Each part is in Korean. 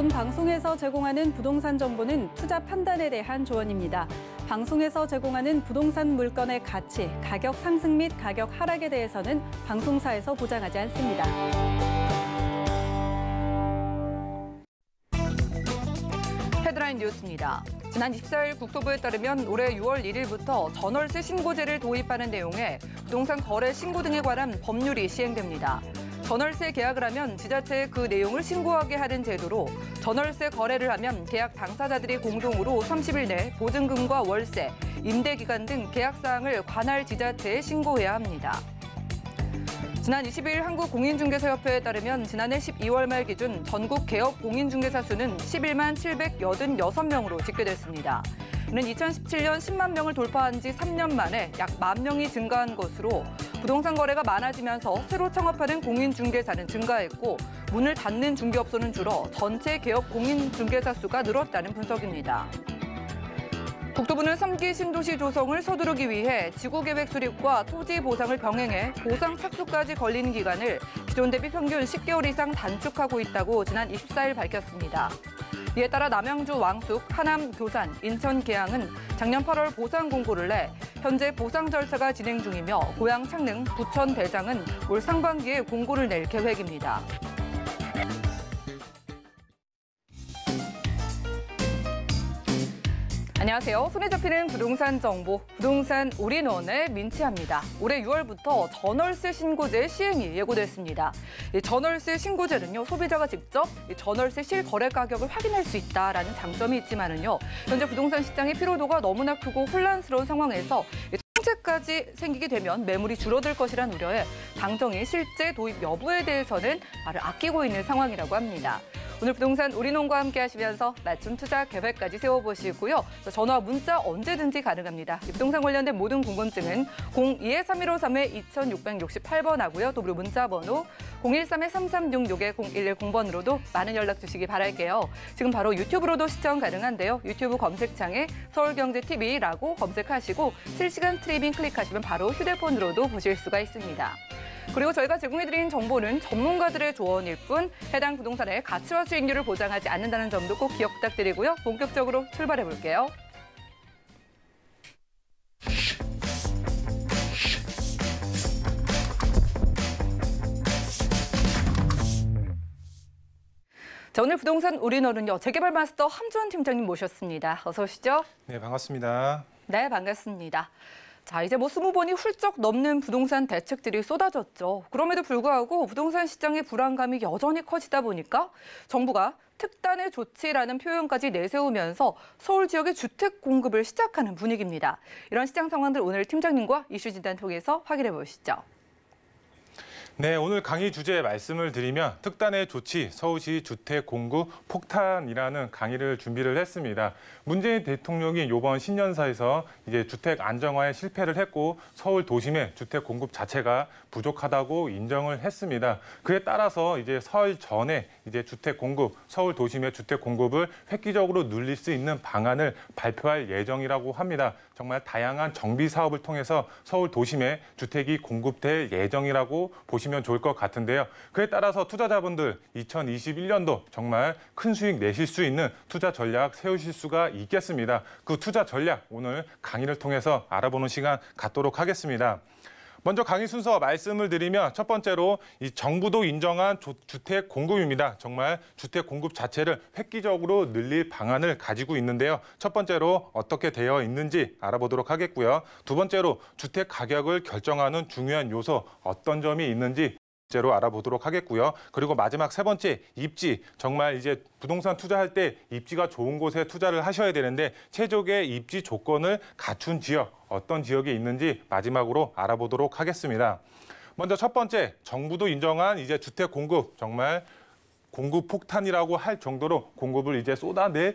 본 방송에서 제공하는 부동산 정보는 투자 판단에 대한 조언입니다. 방송에서 제공하는 부동산 물건의 가치, 가격 상승 및 가격 하락에 대해서는 방송사에서 보장하지 않습니다. 헤드라인 뉴스입니다. 지난 1 4일 국토부에 따르면 올해 6월 1일부터 전월세 신고제를 도입하는 내용의 부동산 거래 신고 등에 관한 법률이 시행됩니다. 전월세 계약을 하면 지자체에 그 내용을 신고하게 하는 제도로 전월세 거래를 하면 계약 당사자들이 공동으로 30일 내 보증금과 월세, 임대기간 등 계약 사항을 관할 지자체에 신고해야 합니다. 지난 20일 한국공인중개사협회에 따르면 지난해 12월 말 기준 전국 개업 공인중개사 수는 11만 786명으로 집계됐습니다. 는 2017년 10만 명을 돌파한 지 3년 만에 약 만 명이 증가한 것으로 부동산 거래가 많아지면서 새로 창업하는 공인중개사는 증가했고 문을 닫는 중개업소는 줄어 전체 개업 공인중개사 수가 늘었다는 분석입니다. 국토부는 3기 신도시 조성을 서두르기 위해 지구계획 수립과 토지 보상을 병행해 보상 착수까지 걸리는 기간을 기존 대비 평균 10개월 이상 단축하고 있다고 지난 24일 밝혔습니다. 이에 따라 남양주 왕숙, 하남 교산, 인천 계양은 작년 8월 보상 공고를 내 현재 보상 절차가 진행 중이며 고향 창릉, 부천 대장은 올 상반기에 공고를 낼 계획입니다. 안녕하세요. 손에 잡히는 부동산 정보, 부동산 올인원을 민치합니다. 올해 6월부터 전월세 신고제 시행이 예고됐습니다. 전월세 신고제는요, 소비자가 직접 전월세 실거래 가격을 확인할 수 있다라는 장점이 있지만은요, 현재 부동산 시장의 피로도가 너무나 크고 혼란스러운 상황에서 통제까지 생기게 되면 매물이 줄어들 것이란 우려에 당정이 실제 도입 여부에 대해서는 말을 아끼고 있는 상황이라고 합니다. 오늘 부동산 우리농과 함께 하시면서 맞춤 투자 계획까지 세워보시고요. 전화, 문자 언제든지 가능합니다. 부동산 관련된 모든 궁금증은 02-3153-2668번하고요. 또 무료 문자 번호 013-3366-0110번으로도 많은 연락 주시기 바랄게요. 지금 바로 유튜브로도 시청 가능한데요. 유튜브 검색창에 서울경제TV라고 검색하시고 실시간 테이빙 클릭하시면 바로 휴대폰으로도 보실 수가 있습니다. 그리고 저희가 제공해드린 정보는 전문가들의 조언일 뿐 해당 부동산의 가치와 수익률을 보장하지 않는다는 점도 꼭 기억 부탁드리고요. 본격적으로 출발해 볼게요. 자, 오늘 부동산 우리너는요 재개발 마스터 함주원 팀장님 모셨습니다. 어서 오시죠. 네, 반갑습니다. 네, 반갑습니다. 자, 이제 뭐 스무 번이 훌쩍 넘는 부동산 대책들이 쏟아졌죠. 그럼에도 불구하고 부동산 시장의 불안감이 여전히 커지다 보니까 정부가 특단의 조치라는 표현까지 내세우면서 서울 지역의 주택 공급을 시작하는 분위기입니다. 이런 시장 상황들 오늘 팀장님과 이슈 진단 통해서 확인해 보시죠. 네, 오늘 강의 주제 말씀을 드리면 특단의 조치 서울시 주택 공급 폭탄이라는 강의를 준비를 했습니다. 문재인 대통령이 이번 신년사에서 이제 주택 안정화에 실패를 했고 서울 도심의 주택 공급 자체가 부족하다고 인정을 했습니다. 그에 따라서 이제 설 전에 이제 주택 공급 서울 도심의 주택 공급을 획기적으로 늘릴 수 있는 방안을 발표할 예정이라고 합니다. 정말 다양한 정비 사업을 통해서 서울 도심에 주택이 공급될 예정이라고 보시면 좋을 것 같은데요. 그에 따라서 투자자분들 2021년도 정말 큰 수익 내실 수 있는 투자 전략 세우실 수가 있겠습니다. 그 투자 전략 오늘 강의를 통해서 알아보는 시간 갖도록 하겠습니다. 먼저 강의 순서 말씀을 드리면 첫 번째로 이 정부도 인정한 조, 주택 공급입니다. 정말 주택 공급 자체를 획기적으로 늘릴 방안을 가지고 있는데요. 첫 번째로 어떻게 되어 있는지 알아보도록 하겠고요. 두 번째로 주택 가격을 결정하는 중요한 요소 어떤 점이 있는지 제로 알아보도록 하겠고요. 그리고 마지막 세 번째 입지 정말 이제 부동산 투자할 때 입지가 좋은 곳에 투자를 하셔야 되는데 최적의 입지 조건을 갖춘 지역 어떤 지역이 있는지 마지막으로 알아보도록 하겠습니다. 먼저 첫 번째 정부도 인정한 이제 주택 공급 정말 공급 폭탄이라고 할 정도로 공급을 이제 쏟아낼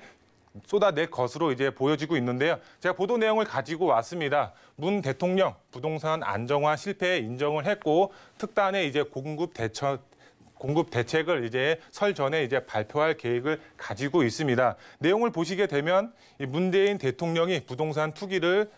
쏟아낼 것으로 이제 보여지고 있는데요. 제가 보도 내용을 가지고 왔습니다. 문 대통령 부동산 안정화 실패에 인정을 했고 특단의 이제 공급 대처 공급 대책을 이제 설 전에 이제 발표할 계획을 가지고 있습니다. 내용을 보시게 되면 문재인 대통령이 부동산 투기를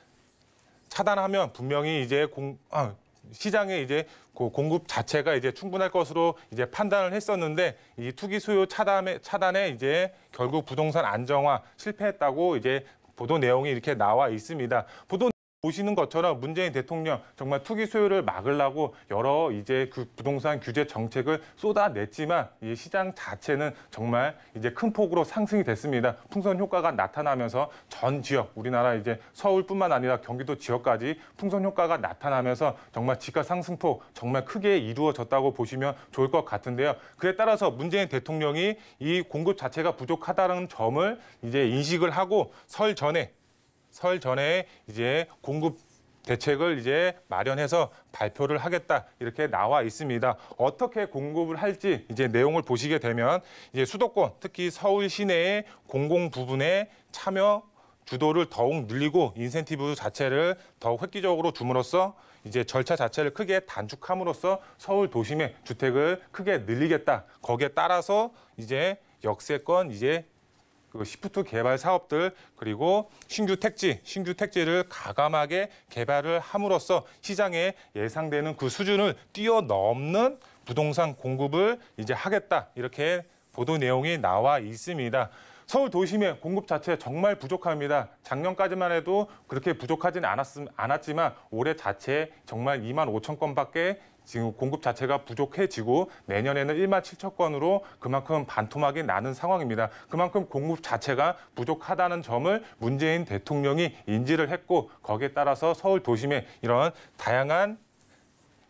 차단하면 분명히 이제 공, 아, 시장에 이제 그 공급 자체가 이제 충분할 것으로 이제 판단을 했었는데 이 투기 수요 차단에 차단에 이제 결국 부동산 안정화 실패했다고 이제 보도 내용이 이렇게 나와 있습니다. 보도 보시는 것처럼 문재인 대통령 정말 투기 수요를 막으려고 여러 이제 그 부동산 규제 정책을 쏟아냈지만 이 시장 자체는 정말 이제 큰 폭으로 상승이 됐습니다. 풍선 효과가 나타나면서 전 지역 우리나라 이제 서울뿐만 아니라 경기도 지역까지 풍선 효과가 나타나면서 정말 지가 상승폭 정말 크게 이루어졌다고 보시면 좋을 것 같은데요. 그에 따라서 문재인 대통령이 이 공급 자체가 부족하다는 점을 이제 인식을 하고 설 전에 설 전에 이제 공급 대책을 이제 마련해서 발표를 하겠다 이렇게 나와 있습니다. 어떻게 공급을 할지 이제 내용을 보시게 되면 이제 수도권 특히 서울 시내의 공공 부분에 참여 주도를 더욱 늘리고 인센티브 자체를 더욱 획기적으로 줌으로써 이제 절차 자체를 크게 단축함으로써 서울 도심의 주택을 크게 늘리겠다. 거기에 따라서 이제 역세권 이제 그 시프트 개발 사업들 그리고 신규 택지, 신규 택지를 가감하게 개발을 함으로써 시장에 예상되는 그 수준을 뛰어넘는 부동산 공급을 이제 하겠다 이렇게 보도 내용이 나와 있습니다. 서울 도심의 공급 자체 정말 부족합니다. 작년까지만 해도 그렇게 부족하진 않았음, 않았지만 올해 자체 정말 2만 5천 건밖에 지금 공급 자체가 부족해지고 내년에는 1만 7천 건으로 그만큼 반토막이 나는 상황입니다. 그만큼 공급 자체가 부족하다는 점을 문재인 대통령이 인지를 했고 거기에 따라서 서울 도심에 이런 다양한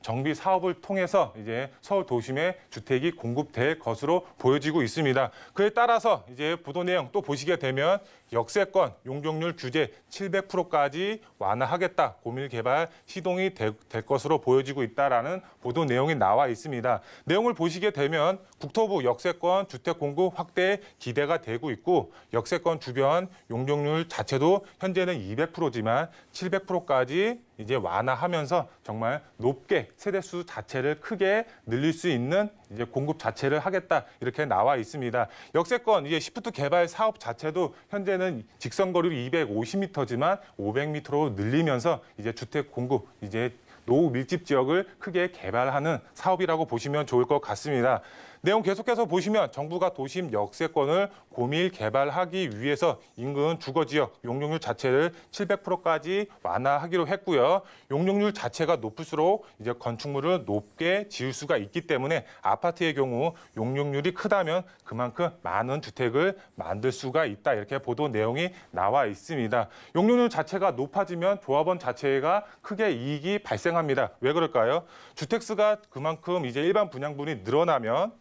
정비 사업을 통해서 이제 서울 도심에 주택이 공급될 것으로 보여지고 있습니다. 그에 따라서 이제 보도 내용 또 보시게 되면 역세권 용적률 규제 700%까지 완화하겠다 고밀 개발 시동이 되, 될 것으로 보여지고 있다라는 보도 내용이 나와 있습니다. 내용을 보시게 되면 국토부 역세권 주택 공급 확대 기대가 되고 있고 역세권 주변 용적률 자체도 현재는 200%지만 700%까지 이제 완화하면서 정말 높게 세대수 자체를 크게 늘릴 수 있는 이제 공급 자체를 하겠다 이렇게 나와 있습니다. 역세권 이제 시프트 개발 사업 자체도 현재는 직선 거리를 250m지만 500m로 늘리면서 이제 주택 공급 이제 노후 밀집 지역을 크게 개발하는 사업이라고 보시면 좋을 것 같습니다. 내용 계속해서 보시면 정부가 도심 역세권을 고밀 개발하기 위해서 인근 주거 지역 용적률 자체를 700%까지 완화하기로 했고요. 용적률 자체가 높을수록 이제 건축물을 높게 지을 수가 있기 때문에 아파트의 경우 용적률이 크다면 그만큼 많은 주택을 만들 수가 있다 이렇게 보도 내용이 나와 있습니다. 용적률 자체가 높아지면 조합원 자체가 크게 이익이 발생합니다. 왜 그럴까요? 주택수가 그만큼 이제 일반 분양분이 늘어나면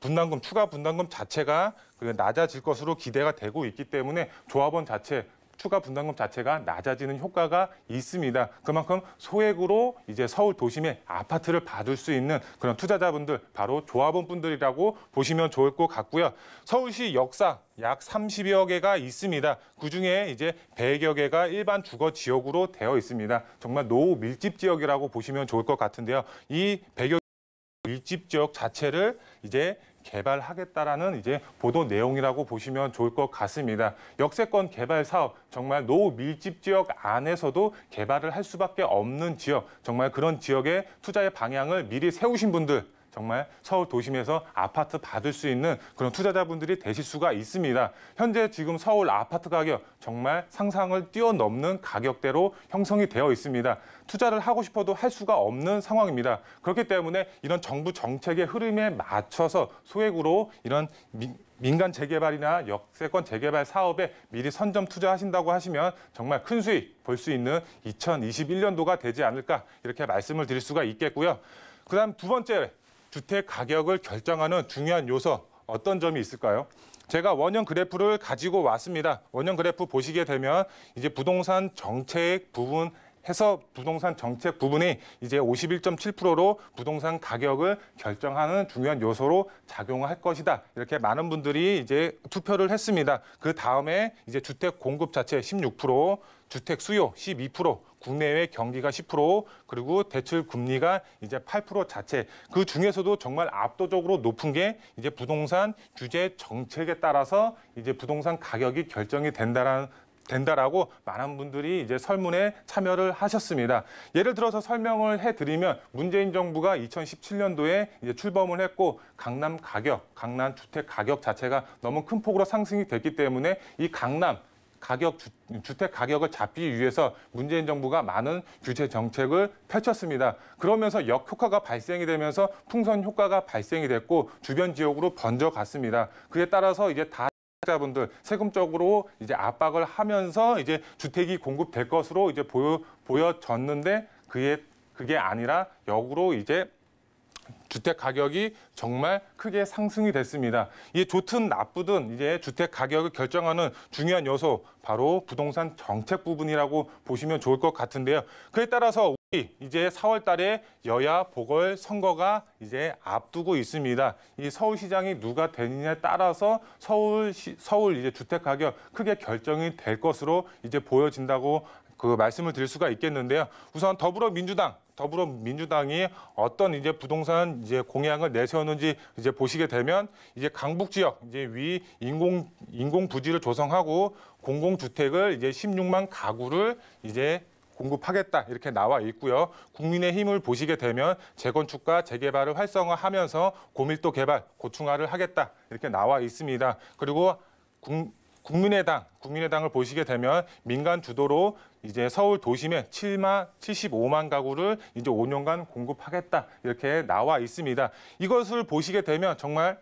분담금 추가 분담금 자체가 그 낮아질 것으로 기대가 되고 있기 때문에 조합원 자체 추가 분담금 자체가 낮아지는 효과가 있습니다. 그만큼 소액으로 이제 서울 도심의 아파트를 받을 수 있는 그런 투자자분들 바로 조합원분들이라고 보시면 좋을 것 같고요. 서울시 역사 약 30여 개가 있습니다. 그중에 이제 100여 개가 일반 주거 지역으로 되어 있습니다. 정말 노후 밀집 지역이라고 보시면 좋을 것 같은데요. 이 100여 밀집 지역 자체를 이제 개발하겠다라는 이제 보도 내용이라고 보시면 좋을 것 같습니다. 역세권 개발 사업 정말 노 밀집 지역 안에서도 개발을 할 수밖에 없는 지역 정말 그런 지역의 투자의 방향을 미리 세우신 분들 정말 서울 도심에서 아파트 받을 수 있는 그런 투자자분들이 되실 수가 있습니다. 현재 지금 서울 아파트 가격 정말 상상을 뛰어넘는 가격대로 형성이 되어 있습니다. 투자를 하고 싶어도 할 수가 없는 상황입니다. 그렇기 때문에 이런 정부 정책의 흐름에 맞춰서 소액으로 이런 미, 민간 재개발이나 역세권 재개발 사업에 미리 선점 투자하신다고 하시면 정말 큰 수익 볼 수 있는 2021년도가 되지 않을까 이렇게 말씀을 드릴 수가 있겠고요. 그다음 두 번째 주택 가격을 결정하는 중요한 요소 어떤 점이 있을까요? 제가 원형 그래프를 가지고 왔습니다. 원형 그래프 보시게 되면 이제 부동산 정책 부분 해서 부동산 정책 부분이 이제 51.7%로 부동산 가격을 결정하는 중요한 요소로 작용할 것이다. 이렇게 많은 분들이 이제 투표를 했습니다. 그 다음에 이제 주택 공급 자체 16%, 주택 수요 12%, 국내외 경기가 10% 그리고 대출 금리가 이제 8% 자체 그 중에서도 정말 압도적으로 높은 게 이제 부동산 규제 정책에 따라서 이제 부동산 가격이 결정이 된다라는 된다라고 많은 분들이 이제 설문에 참여를 하셨습니다. 예를 들어서 설명을 해드리면 문재인 정부가 2017년도에 이제 출범을 했고 강남 가격, 강남 주택 가격 자체가 너무 큰 폭으로 상승이 됐기 때문에 이 강남 가격 주, 택 가격을 잡기 위해서 문재인 정부가 많은 규제 정책을 펼쳤습니다. 그러면서 역효과가 발생이 되면서 풍선 효과가 발생이 됐고 주변 지역으로 번져갔습니다. 그에 따라서 이제 다 투자자분들 세금적으로 이제 압박을 하면서 이제 주택이 공급될 것으로 이제 보여 보여졌는데 그게 그게 아니라 역으로 이제 주택 가격이 정말 크게 상승이 됐습니다. 이 좋든 나쁘든 이제 주택 가격을 결정하는 중요한 요소 바로 부동산 정책 부분이라고 보시면 좋을 것 같은데요. 그에 따라서 이제 4월 달에 여야 보궐 선거가 이제 앞두고 있습니다. 이 서울시장이 누가 되느냐에 따라서 서울 시 서울 이제 주택 가격 크게 결정이 될 것으로 이제 보여진다고 그 말씀을 드릴 수가 있겠는데요. 우선 더불어민주당 더불어민주당이 어떤 이제 부동산 이제 공약을 내세웠는지 이제 보시게 되면 이제 강북 지역 이제 위 인공 인공 부지를 조성하고 공공주택을 이제 16만 가구를 이제 공급하겠다 이렇게 나와 있고요. 국민의힘을 보시게 되면 재건축과 재개발을 활성화하면서 고밀도 개발, 고충화를 하겠다 이렇게 나와 있습니다. 그리고 국, 국민의당, 국민의당을 보시게 되면 민간 주도로 이제 서울 도심에 7만 75만 가구를 이제 5년간 공급하겠다 이렇게 나와 있습니다. 이것을 보시게 되면 정말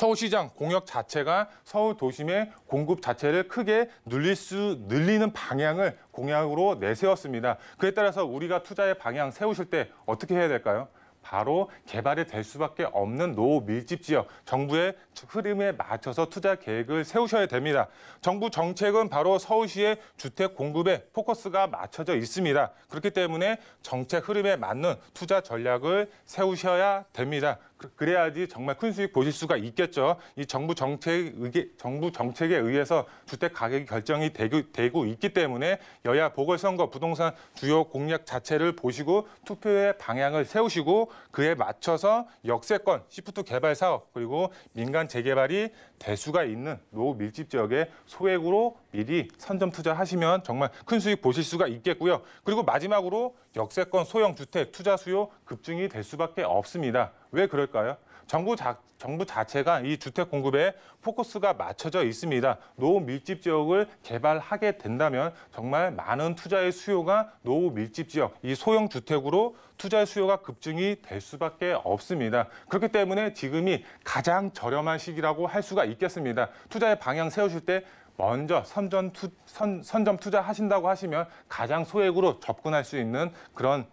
서울시장 공약 자체가 서울 도심의 공급 자체를 크게 늘릴 수 늘리는 방향을 공약으로 내세웠습니다. 그에 따라서 우리가 투자의 방향 세우실 때 어떻게 해야 될까요? 바로 개발이 될 수밖에 없는 노후 밀집 지역, 정부의 흐름에 맞춰서 투자 계획을 세우셔야 됩니다. 정부 정책은 바로 서울시의 주택 공급에 포커스가 맞춰져 있습니다. 그렇기 때문에 정책 흐름에 맞는 투자 전략을 세우셔야 됩니다. 그, 그래야지 정말 큰 수익 보실 수가 있겠죠. 이 정부 정책 의 정부 정책에 의해서 주택 가격이 결정이 되고, 되고 있기 때문에 여야 보궐선거 부동산 주요 공약 자체를 보시고 투표의 방향을 세우시고 그에 맞춰서 역세권 시프트 개발 사업 그리고 민간 재개발이 대수가 있는 노후 밀집 지역에 소액으로 미리 선점 투자하시면 정말 큰 수익 보실 수가 있겠고요. 그리고 마지막으로 역세권 소형 주택 투자 수요 급증이 될 수밖에 없습니다. 왜 그럴까요? 정부, 자, 정부 자체가 이 주택 공급에 포커스가 맞춰져 있습니다. 노후 밀집 지역을 개발하게 된다면 정말 많은 투자의 수요가 노후 밀집 지역, 이 소형 주택으로 투자의 수요가 급증이 될 수밖에 없습니다. 그렇기 때문에 지금이 가장 저렴한 시기라고 할 수가 있겠습니다. 투자의 방향 세우실 때 먼저 선전 투, 선, 선점 투자하신다고 하시면 가장 소액으로 접근할 수 있는 그런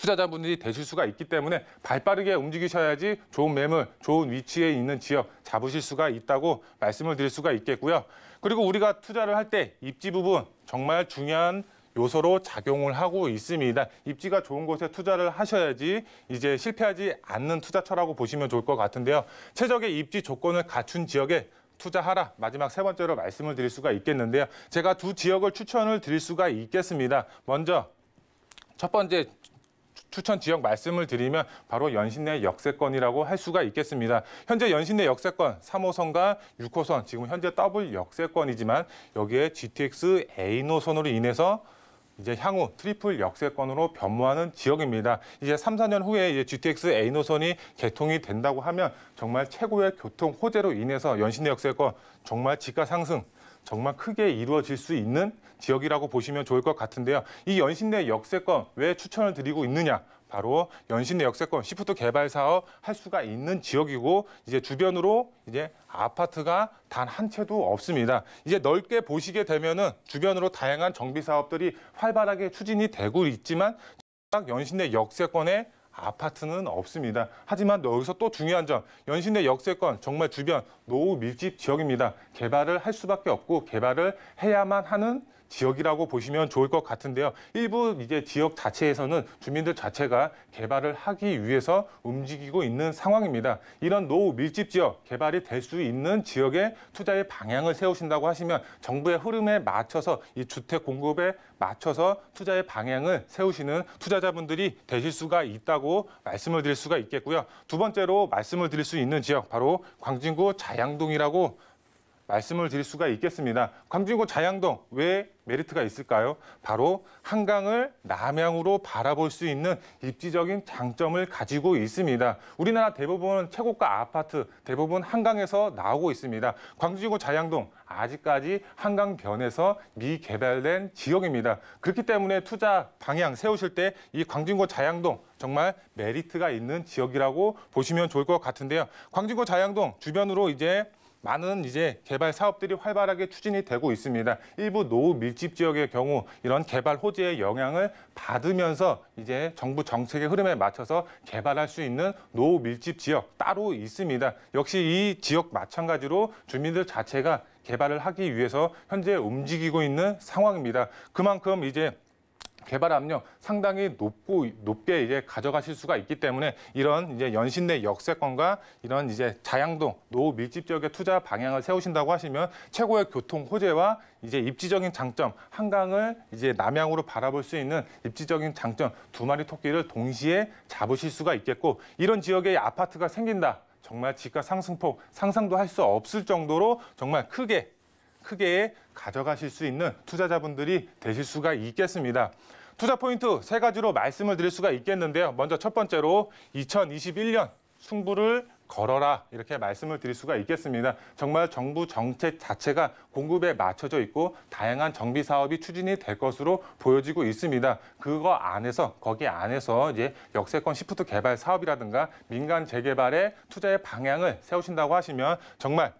투자자분들이 되실 수가 있기 때문에 발빠르게 움직이셔야지 좋은 매물, 좋은 위치에 있는 지역 잡으실 수가 있다고 말씀을 드릴 수가 있겠고요. 그리고 우리가 투자를 할 때 입지 부분 정말 중요한 요소로 작용을 하고 있습니다. 입지가 좋은 곳에 투자를 하셔야지 이제 실패하지 않는 투자처라고 보시면 좋을 것 같은데요. 최적의 입지 조건을 갖춘 지역에 투자하라 마지막 세 번째로 말씀을 드릴 수가 있겠는데요. 제가 두 지역을 추천을 드릴 수가 있겠습니다. 먼저 첫 번째 추천 지역 말씀을 드리면 바로 연신내 역세권이라고 할 수가 있겠습니다. 현재 연신내 역세권 3호선과 6호선 지금 현재 더블 역세권이지만 여기에 GTX A 노선으로 인해서 이제 향후 트리플 역세권으로 변모하는 지역입니다. 이제 3, 4년 후에 이제 GTX A 노선이 개통이 된다고 하면 정말 최고의 교통 호재로 인해서 연신내 역세권 정말 지가 상승 정말 크게 이루어질 수 있는 지역이라고 보시면 좋을 것 같은데요. 이 연신내 역세권 왜 추천을 드리고 있느냐? 바로 연신내 역세권 시프트 개발 사업 할 수가 있는 지역이고 이제 주변으로 이제 아파트가 단 한 채도 없습니다. 이제 넓게 보시게 되면은 주변으로 다양한 정비 사업들이 활발하게 추진이 되고 있지만 딱 연신내 역세권에 아파트는 없습니다. 하지만 여기서 또 중요한 점, 연신내 역세권 정말 주변 노후 밀집 지역입니다. 개발을 할 수밖에 없고 개발을 해야만 하는 지역이라고 보시면 좋을 것 같은데요. 일부 이제 지역 자체에서는 주민들 자체가 개발을 하기 위해서 움직이고 있는 상황입니다. 이런 노후 밀집 지역 개발이 될 수 있는 지역에 투자의 방향을 세우신다고 하시면 정부의 흐름에 맞춰서 이 주택 공급에 맞춰서 투자의 방향을 세우시는 투자자분들이 되실 수가 있다고 말씀을 드릴 수가 있겠고요. 두 번째로 말씀을 드릴 수 있는 지역 바로 광진구 자양동이라고 말씀을 드릴 수가 있겠습니다. 광진군 자양동 왜 메리트가 있을까요? 바로 한강을 남양으로 바라볼 수 있는 입지적인 장점을 가지고 있습니다. 우리나라 대부분 최고가 아파트 대부분 한강에서 나오고 있습니다. 광진군 자양동 아직까지 한강변에서 미개발된 지역입니다. 그렇기 때문에 투자 방향 세우실 때 이 광진구 자양동 정말 메리트가 있는 지역이라고 보시면 좋을 것 같은데요. 광진구 자양동 주변으로 이제 많은 이제 개발 사업들이 활발하게 추진이 되고 있습니다. 일부 노후 밀집 지역의 경우 이런 개발 호재의 영향을 받으면서 이제 정부 정책의 흐름에 맞춰서 개발할 수 있는 노후 밀집 지역 따로 있습니다. 역시 이 지역 마찬가지로 주민들 자체가 개발을 하기 위해서 현재 움직이고 있는 상황입니다. 그만큼 이제 개발 압력 상당히 높고 높게 이제 가져가실 수가 있기 때문에 이런 이제 연신 내 역세권과 이런 이제 자양동 노후 밀집 지역의 투자 방향을 세우신다고 하시면 최고의 교통 호재와 이제 입지적인 장점 한강을 이제 남향으로 바라볼 수 있는 입지적인 장점 두 마리 토끼를 동시에 잡으실 수가 있겠고 이런 지역에 아파트가 생긴다. 정말 집값 상승폭 상상도 할 수 없을 정도로 정말 크게 크게 가져가실 수 있는 투자자분들이 되실 수가 있겠습니다. 투자 포인트 세 가지로 말씀을 드릴 수가 있겠는데요. 먼저 첫 번째로 2021년 승부를 걸어라 이렇게 말씀을 드릴 수가 있겠습니다. 정말 정부 정책 자체가 공급에 맞춰져 있고 다양한 정비 사업이 추진이 될 것으로 보여지고 있습니다. 그거 안에서 거기 안에서 이제 역세권 시프트 개발 사업이라든가 민간 재개발에 투자의 방향을 세우신다고 하시면 정말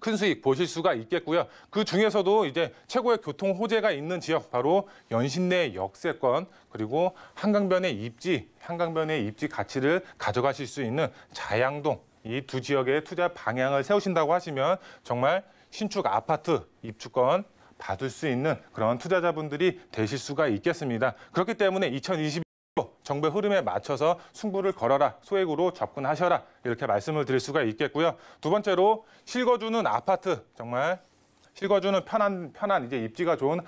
큰 수익 보실 수가 있겠고요. 그 중에서도 이제 최고의 교통 호재가 있는 지역 바로 연신내 역세권 그리고 한강변의 입지, 한강변의 입지 가치를 가져가실 수 있는 자양동 이 두 지역의 투자 방향을 세우신다고 하시면 정말 신축 아파트 입주권 받을 수 있는 그런 투자자분들이 되실 수가 있겠습니다. 그렇기 때문에 2020 뭐, 정부의 흐름에 맞춰서 승부를 걸어라, 소액으로 접근하셔라 이렇게 말씀을 드릴 수가 있겠고요. 두 번째로 실거주는 아파트 정말 실거주는 편한 편한 이제 입지가 좋은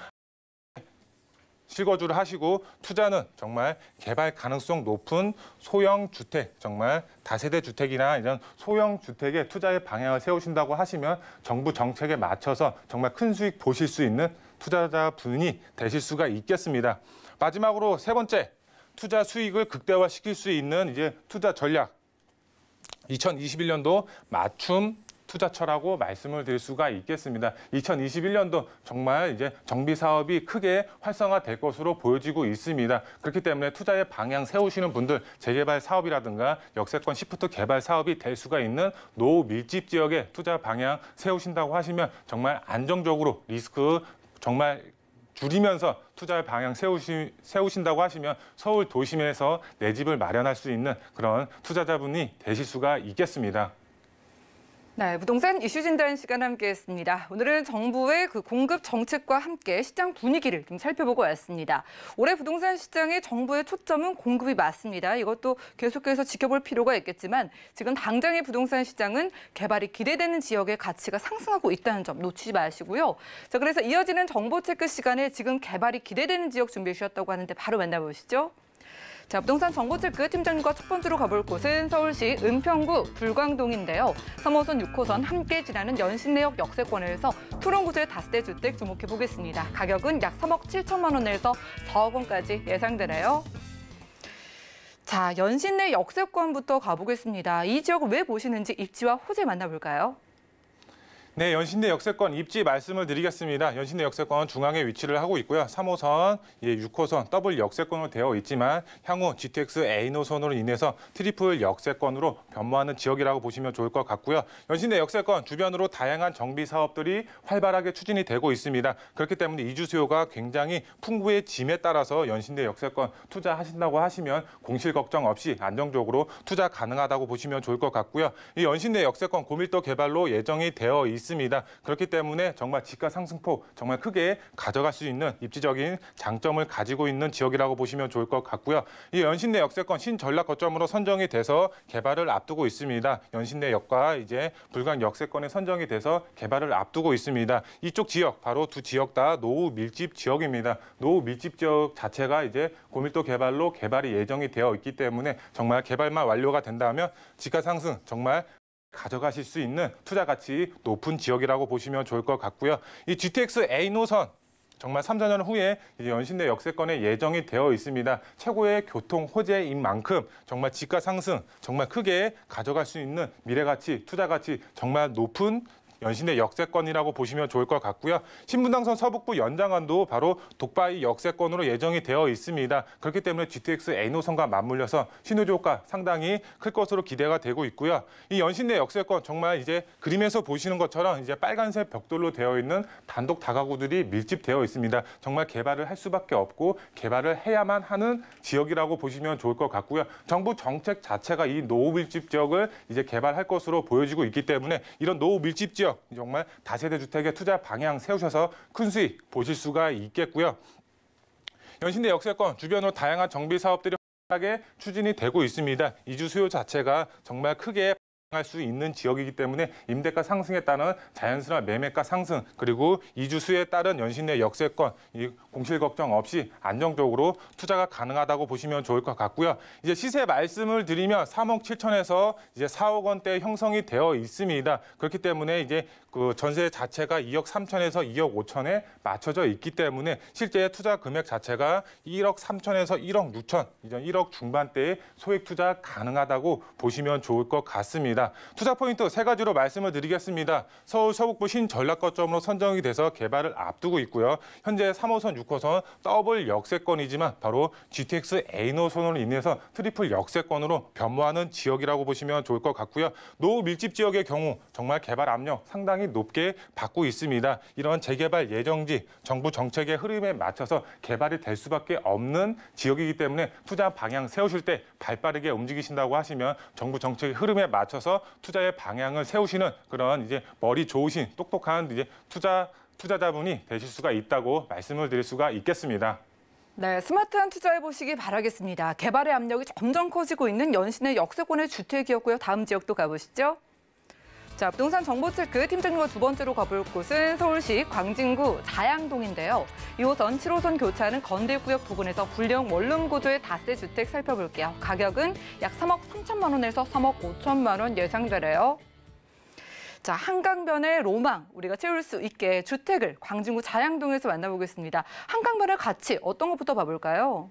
실거주를 하시고 투자는 정말 개발 가능성 높은 소형 주택, 정말 다세대 주택이나 이런 소형 주택에 투자의 방향을 세우신다고 하시면 정부 정책에 맞춰서 정말 큰 수익 보실 수 있는 투자자분이 되실 수가 있겠습니다. 마지막으로 세 번째 투자 수익을 극대화시킬 수 있는 이제 투자 전략 2021년도 맞춤 투자처라고 말씀을 드릴 수가 있겠습니다. 2021년도 정말 이제 정비 사업이 크게 활성화될 것으로 보여지고 있습니다. 그렇기 때문에 투자의 방향 세우시는 분들 재개발 사업이라든가 역세권 시프트 개발 사업이 될 수가 있는 노후 밀집 지역에 투자 방향 세우신다고 하시면 정말 안정적으로 리스크 정말 줄이면서 투자의 방향 세우시, 세우신다고 하시면 서울 도심에서 내 집을 마련할 수 있는 그런 투자자분이 되실 수가 있겠습니다. 네, 부동산 이슈 진단 시간 함께했습니다. 오늘은 정부의 그 공급 정책과 함께 시장 분위기를 좀 살펴보고 왔습니다. 올해 부동산 시장의 정부의 초점은 공급이 맞습니다. 이것도 계속해서 지켜볼 필요가 있겠지만 지금 당장의 부동산 시장은 개발이 기대되는 지역의 가치가 상승하고 있다는 점 놓치지 마시고요. 자, 그래서 이어지는 정보 체크 시간에 지금 개발이 기대되는 지역 준비해 주셨다고 하는데 바로 만나보시죠. 자, 부동산 정보 체크 그 팀장님과 첫 번째로 가볼 곳은 서울시 은평구 불광동인데요. 3호선, 6호선 함께 지나는 연신내역 역세권에서 투런구제 다세대 주택 주목해 보겠습니다. 가격은 약 3억 7천만 원에서 4억 원까지 예상되네요. 자, 연신내 역세권부터 가보겠습니다. 이 지역을 왜 보시는지 입지와 호재 만나볼까요? 네, 연신내 역세권 입지 말씀을 드리겠습니다. 연신내 역세권 중앙에 위치를 하고 있고요. 3호선, 6호선 예, 더블 역세권으로 되어 있지만 향후 GTX A 노선으로 인해서 트리플 역세권으로 변모하는 지역이라고 보시면 좋을 것 같고요. 연신내 역세권 주변으로 다양한 정비 사업들이 활발하게 추진이 되고 있습니다. 그렇기 때문에 이주 수요가 굉장히 풍부해짐에 따라서 연신내 역세권 투자하신다고 하시면 공실 걱정 없이 안정적으로 투자 가능하다고 보시면 좋을 것 같고요. 이 연신내 역세권 고밀도 개발로 예정이 되어 있습니다. 있습니다. 그렇기 때문에 정말 집가 상승폭 정말 크게 가져갈 수 있는 입지적인 장점을 가지고 있는 지역이라고 보시면 좋을 것 같고요. 이 연신내 역세권 신전략 거점으로 선정이 돼서 개발을 앞두고 있습니다. 연신내 역과 이제 불광 역세권에 선정이 돼서 개발을 앞두고 있습니다. 이쪽 지역 바로 두 지역 다 노후 밀집 지역입니다. 노후 밀집 지역 자체가 이제 고밀도 개발로 개발이 예정이 되어 있기 때문에 정말 개발만 완료가 된다면 지가 상승 정말 가져가실 수 있는 투자 가치 높은 지역이라고 보시면 좋을 것 같고요. 이 GTX A 노선 정말 3전년 후에 연신내 역세권에 예정이 되어 있습니다. 최고의 교통 호재인 만큼 정말 지가 상승 정말 크게 가져갈 수 있는 미래 가치, 투자 가치 정말 높은 연신내 역세권이라고 보시면 좋을 것 같고요. 신분당선 서북부 연장안도 바로 독바이 역세권으로 예정이 되어 있습니다. 그렇기 때문에 GTX A 노선과 맞물려서 신호조 효과 상당히 클 것으로 기대가 되고 있고요. 이 연신내 역세권 정말 이제 그림에서 보시는 것처럼 이제 빨간색 벽돌로 되어 있는 단독 다가구들이 밀집되어 있습니다. 정말 개발을 할 수밖에 없고 개발을 해야만 하는 지역이라고 보시면 좋을 것 같고요. 정부 정책 자체가 이 노후 밀집 지역을 이제 개발할 것으로 보여지고 있기 때문에 이런 노후 밀집 지역 지역 정말 다세대 주택의 투자 방향 세우셔서 큰 수익 보실 수가 있겠고요. 연신대 역세권 주변으로 다양한 정비 사업들이 하게 추진이 되고 있습니다. 이주 수요 자체가 정말 크게 할수 있는 지역이기 때문에 임대가 상승에 따른 자연스러운 매매가 상승 그리고 이주 수에 따른 연신내 역세권 이 공실 걱정 없이 안정적으로 투자가 가능하다고 보시면 좋을 것 같고요. 이제 시세 말씀을 드리면 3억 7천에서 이제 4억 원대 형성이 되어 있습니다. 그렇기 때문에 이제 그 전세 자체가 2억 3천에서 2억 5천에 맞춰져 있기 때문에 실제 투자 금액 자체가 1억 3천에서 1억 6천 이전 1억 중반대의 소액 투자 가능하다고 보시면 좋을 것 같습니다. 있습니다. 투자 포인트 세 가지로 말씀을 드리겠습니다. 서울 서북부 신전략거점으로 선정이 돼서 개발을 앞두고 있고요. 현재 3호선, 6호선 더블 역세권이지만 바로 GTX A 노선으로 인해서 트리플 역세권으로 변모하는 지역이라고 보시면 좋을 것 같고요. 노후 밀집 지역의 경우 정말 개발 압력 상당히 높게 받고 있습니다. 이런 재개발 예정지, 정부 정책의 흐름에 맞춰서 개발이 될 수밖에 없는 지역이기 때문에 투자 방향 세우실 때 발빠르게 움직이신다고 하시면 정부 정책의 흐름에 맞춰서 따라서 투자의 방향을 세우시는 그런 이제 머리 좋으신 똑똑한 이제 투자 투자자분이 되실 수가 있다고 말씀을 드릴 수가 있겠습니다. 네, 스마트한 투자해 보시기 바라겠습니다. 개발의 압력이 점점 커지고 있는 연신의 역세권의 주택이었고요. 다음 지역도 가보시죠. 자, 부동산 정보 체크 팀장님과 두 번째로 가볼 곳은 서울시 광진구 자양동인데요. 2호선, 7호선 교차하는 건대구역 부근에서 불령 원룸 구조의 다세 주택 살펴볼게요. 가격은 약 3억 3천만 원에서 3억 5천만 원 예상되래요. 자, 한강변의 로망 우리가 채울 수 있게 주택을 광진구 자양동에서 만나보겠습니다. 한강변의 가치 어떤 것부터 봐볼까요?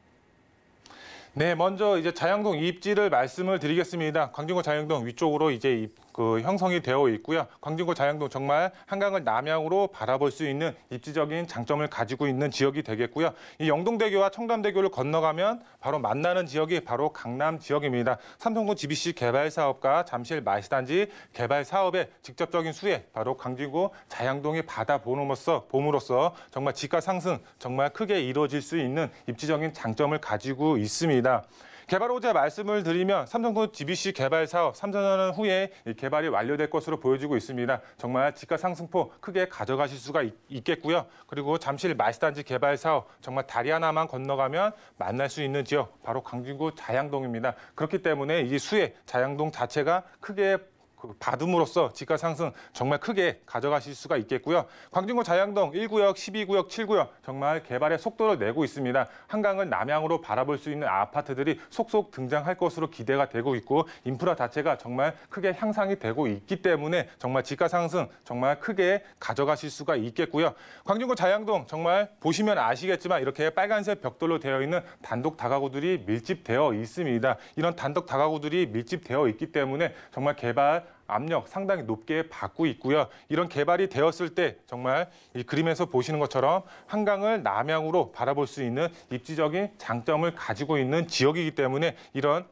네, 먼저 이제 자양동 입지를 말씀을 드리겠습니다. 광진구 자양동 위쪽으로 이제 입그 형성이 되어 있고요. 광진구 자양동 정말 한강을 남향으로 바라볼 수 있는 입지적인 장점을 가지고 있는 지역이 되겠고요. 이 영동대교와 청담대교를 건너가면 바로 만나는 지역이 바로 강남 지역입니다. 삼성구 GBC 개발 사업과 잠실 마시단지 개발 사업의 직접적인 수혜 바로 광진구 자양동이 바다 보음으로써 봄으로써 정말 지가 상승 정말 크게 이루어질 수 있는 입지적인 장점을 가지고 있습니다. 개발 호재 말씀을 드리면 삼성도 GBC 개발 사업 3전환 후에 개발이 완료될 것으로 보여지고 있습니다. 정말 지가 상승폭 크게 가져가실 수가 있, 겠고요 그리고 잠실 마이스단지 개발 사업 정말 다리 하나만 건너가면 만날 수 있는 지역 바로 강진구 자양동입니다. 그렇기 때문에 이수해 자양동 자체가 크게 그 받음으로써 지가 상승 정말 크게 가져가실 수가 있겠고요. 광진구 자양동 1구역, 12구역, 7구역 정말 개발의 속도를 내고 있습니다. 한강을 남향으로 바라볼 수 있는 아파트들이 속속 등장할 것으로 기대가 되고 있고 인프라 자체가 정말 크게 향상이 되고 있기 때문에 정말 지가 상승 정말 크게 가져가실 수가 있겠고요. 광진구 자양동 정말 보시면 아시겠지만 이렇게 빨간색 벽돌로 되어 있는 단독 다가구들이 밀집되어 있습니다. 이런 단독 다가구들이 밀집되어 있기 때문에 정말 개발 압력 상당히 높게 받고 있고요. 이런 개발이 되었을 때 정말 이 그림에서 보시는 것처럼 한강을 남향으로 바라볼 수 있는 입지적인 장점을 가지고 있는 지역이기 때문에 이런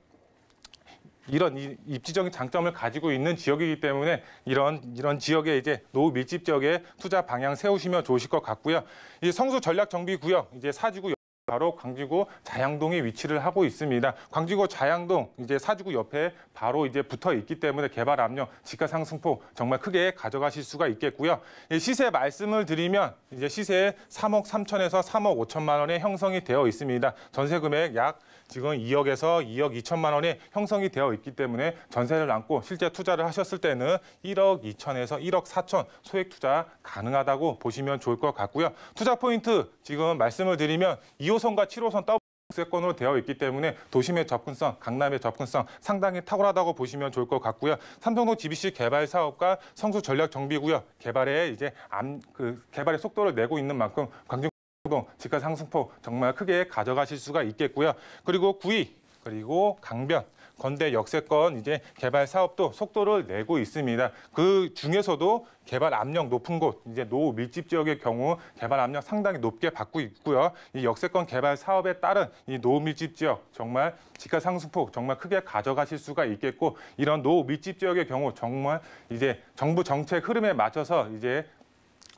이런 입지적인 장점을 가지고 있는 지역이기 때문에 이런 이런 지역에 이제 노후 밀집 지역에 투자 방향 세우시면 좋으실 것 같고요. 이 성수 전략 정비 구역 이제 사지구 바로 광지구 자양동에 위치를 하고 있습니다. 광지구 자양동 이제 사주구 옆에 바로 이제 붙어 있기 때문에 개발 압력, 지가 상승폭 정말 크게 가져가실 수가 있겠고요. 시세 말씀을 드리면 이제 시세 3억 3천에서 3억 5천만 원의 형성이 되어 있습니다. 전세 금액 약 지금 2억에서 2억 2천만 원이 형성이 되어 있기 때문에 전세를 안고 실제 투자를 하셨을 때는 1억 2천에서 1억 4천 소액 투자 가능하다고 보시면 좋을 것 같고요. 투자 포인트 지금 말씀을 드리면 2호선과 7호선 더블 세권으로 되어 있기 때문에 도심의 접근성, 강남의 접근성 상당히 탁월하다고 보시면 좋을 것 같고요. 삼성동 GBC 개발 사업과 성수 전략 정비구역 개발에 이제 암, 그 개발의 속도를 내고 있는 만큼 광주 부동 집값 상승폭 정말 크게 가져가실 수가 있겠고요. 그리고 구이 그리고 강변 건대 역세권 이제 개발 사업도 속도를 내고 있습니다. 그 중에서도 개발 압력 높은 곳, 이제 노후 밀집 지역의 경우 개발 압력 상당히 높게 받고 있고요. 이 역세권 개발 사업에 따른 이 노후 밀집 지역 정말 집가 상승폭 정말 크게 가져가실 수가 있겠고 이런 노후 밀집 지역의 경우 정말 이제 정부 정책 흐름에 맞춰서 이제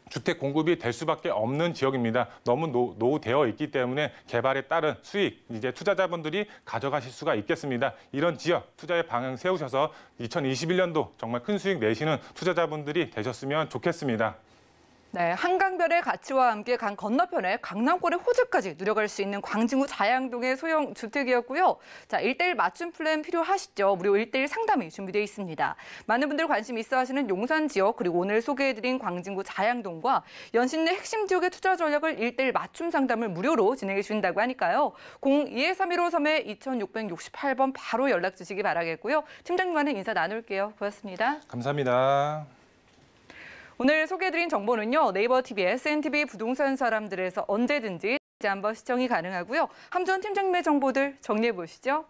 주택 공급이 될 수밖에 없는 지역입니다. 너무 노, 노후되어 있기 때문에 개발에 따른 수익, 이제 투자자분들이 가져가실 수가 있겠습니다. 이런 지역 투자의 방향 세우셔서 2021년도 정말 큰 수익 내시는 투자자분들이 되셨으면 좋겠습니다. 네, 한강별의 가치와 함께 강 건너편에 강남권의 호주까지 누려갈 수 있는 광진구 자양동의 소형 주택이었고요. 자, 1대1 맞춤 플랜 필요하시죠? 무료 1대1 상담이 준비되어 있습니다. 많은 분들 관심 있어 하시는 용산 지역 그리고 오늘 소개해드린 광진구 자양동과 연신 내 핵심 지역의 투자 전략을 1대1 맞춤 상담을 무료로 진행해 주신다고 하니까요. 02-3153에 2668번 바로 연락 주시기 바라겠고요. 팀장님과는 인사 나눌게요. 고맙습니다. 감사합니다. 오늘 소개해드린 정보는요. 네이버 TV, SNTV 부동산 사람들에서 언제든지 한 번 시청이 가능하고요. 함전 팀장님의 정보들 정리해보시죠.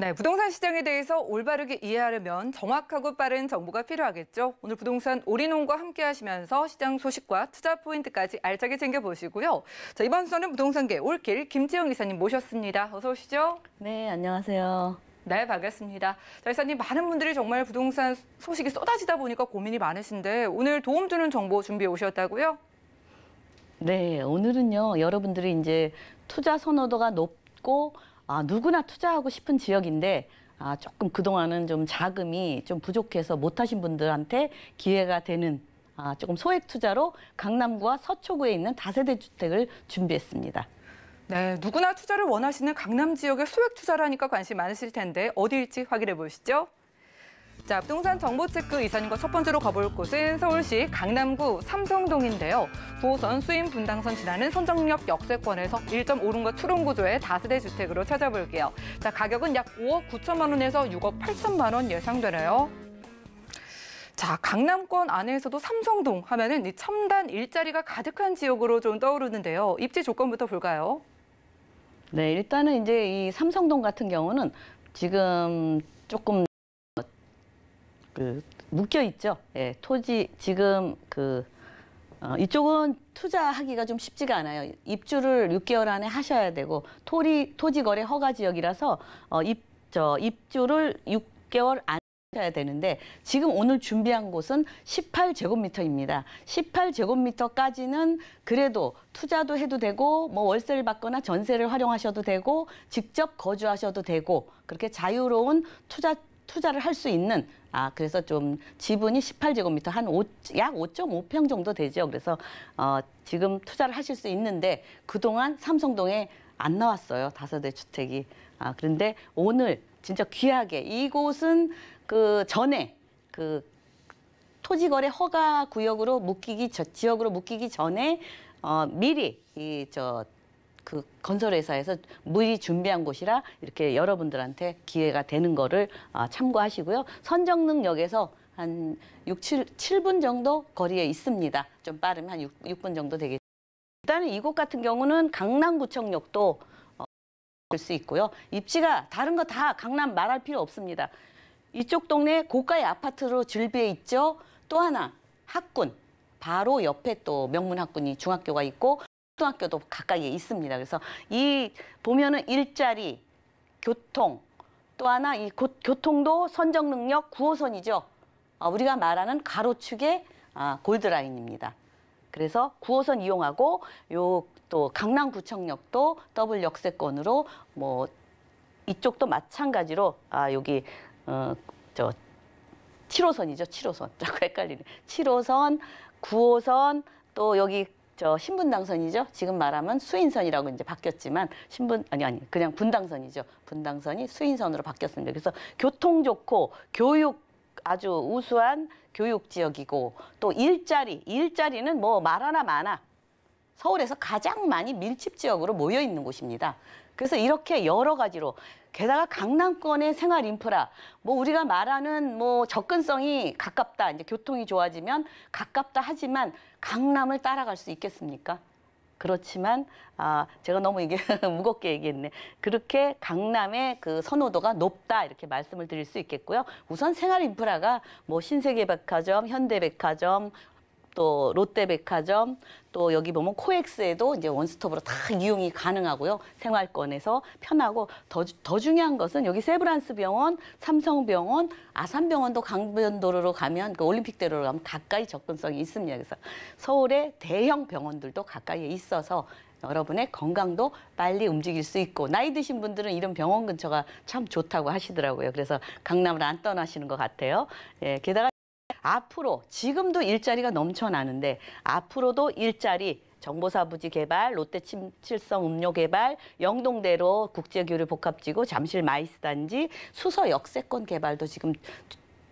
네, 부동산 시장에 대해서 올바르게 이해하려면 정확하고 빠른 정보가 필요하겠죠. 오늘 부동산 올인원과 함께 하시면서 시장 소식과 투자 포인트까지 알차게 챙겨보시고요. 자, 이번 순서는 부동산계 올길 김지영 이사님 모셨습니다. 어서 오시죠. 네, 안녕하세요. 네, 반갑습니다. 자, 이사님, 많은 분들이 정말 부동산 소식이 쏟아지다 보니까 고민이 많으신데 오늘 도움 주는 정보 준비해 오셨다고요? 네, 오늘은요. 여러분들이 이제 투자 선호도가 높고 아, 누구나 투자하고 싶은 지역인데 아, 조금 그동안은 좀 자금이 좀 부족해서 못하신 분들한테 기회가 되는 아, 조금 소액 투자로 강남구와 서초구에 있는 다세대 주택을 준비했습니다. 네, 누구나 투자를 원하시는 강남 지역의 소액 투자라니까 관심 많으실 텐데 어디일지 확인해 보시죠. 자, 부동산 정보체크 이사님과 첫 번째로 가볼 곳은 서울시 강남구 삼성동인데요. 9호선 수인 분당선 지나는 선정역 역세권에서 1.5룸과 투룸 구조의 다세대 주택으로 찾아볼게요. 자, 가격은 약 5억 9천만 원에서 6억 8천만 원 예상되네요. 자, 강남권 안에서도 삼성동 하면은 이 첨단 일자리가 가득한 지역으로 좀 떠오르는데요. 입지 조건부터 볼까요? 네, 일단은 이제 이 삼성동 같은 경우는 지금 조금 그 묶여 있죠. 예, 토지 지금 그 어, 이쪽은 투자하기가 좀 쉽지가 않아요. 입주를 6개월 안에 하셔야 되고 토리 토지 거래 허가 지역이라서 어, 입 저 입주를 6개월 안 해야 되는데 지금 오늘 준비한 곳은 18제곱미터입니다. 18제곱미터까지는 그래도 투자도 해도 되고 뭐 월세를 받거나 전세를 활용하셔도 되고 직접 거주하셔도 되고 그렇게 자유로운 투자 투자를 할 수 있는 아 그래서 좀 지분이 18제곱미터 한약 5.5평 정도 되죠. 그래서 어 지금 투자를 하실 수 있는데 그동안 삼성동에 안 나왔어요. 다섯대 주택이. 아 그런데 오늘 진짜 귀하게 이곳은 그 전에 그 토지거래 허가 구역으로 묶이기 저, 지역으로 묶이기 전에 어 미리 이저 그 건설회사에서 미리 준비한 곳이라 이렇게 여러분들한테 기회가 되는 거를 아, 참고하시고요. 선정능역에서 한 6, 7, 7분 정도 거리에 있습니다. 좀 빠르면 한 6, 6분 정도 되겠죠. 일단 이곳 같은 경우는 강남구청역도 어, 될수 있고요. 입지가 다른 거 다 강남 말할 필요 없습니다. 이쪽 동네 고가의 아파트로 즐비해 있죠. 또 하나 학군 바로 옆에 또 명문학군이 중학교가 있고 초등학교도 가까이에 있습니다. 그래서 이 보면은 일자리, 교통, 또 하나 이 고, 교통도 선정 능력 9호선이죠. 아, 우리가 말하는 가로축의 아, 골드라인입니다. 그래서 9호선 이용하고 요 또 강남구청역도 더블 역세권으로 뭐 이쪽도 마찬가지로 아 여기 어 저 7호선이죠. 7호선. 자꾸 헷갈리네. 7호선, 9호선 또 여기 저 신분 당선이죠. 지금 말하면 수인선이라고 이제 바뀌었지만 신분 아니 아니 그냥 분당선이죠. 분당선이 수인선으로 바뀌었습니다. 그래서 교통 좋고 교육 아주 우수한 교육 지역이고 또 일자리 일자리는 뭐 말 하나 많아 서울에서 가장 많이 밀집 지역으로 모여 있는 곳입니다. 그래서 이렇게 여러 가지로 게다가 강남권의 생활 인프라 뭐 우리가 말하는 뭐 접근성이 가깝다 이제 교통이 좋아지면 가깝다 하지만 강남을 따라갈 수 있겠습니까? 그렇지만 아 제가 너무 이게 무겁게 얘기했네. 그렇게 강남의 그 선호도가 높다 이렇게 말씀을 드릴 수 있겠고요. 우선 생활 인프라가 뭐 신세계백화점, 현대백화점, 또 롯데백화점 또 여기 보면 코엑스에도 이제 원스톱으로 다 이용이 가능하고요. 생활권에서 편하고 더, 더 중요한 것은 여기 세브란스 병원, 삼성병원, 아산병원도 강변도로로 가면 그 올림픽대로로 가면 가까이 접근성이 있습니다. 그래서 서울의 대형 병원들도 가까이에 있어서 여러분의 건강도 빨리 움직일 수 있고 나이 드신 분들은 이런 병원 근처가 참 좋다고 하시더라고요. 그래서 강남을 안 떠나시는 것 같아요. 예, 게다가 앞으로 지금도 일자리가 넘쳐나는데 앞으로도 일자리 정보사부지 개발, 롯데 침칠성 음료 개발, 영동대로 국제교류 복합지구, 잠실 마이스단지, 수서 역세권 개발도 지금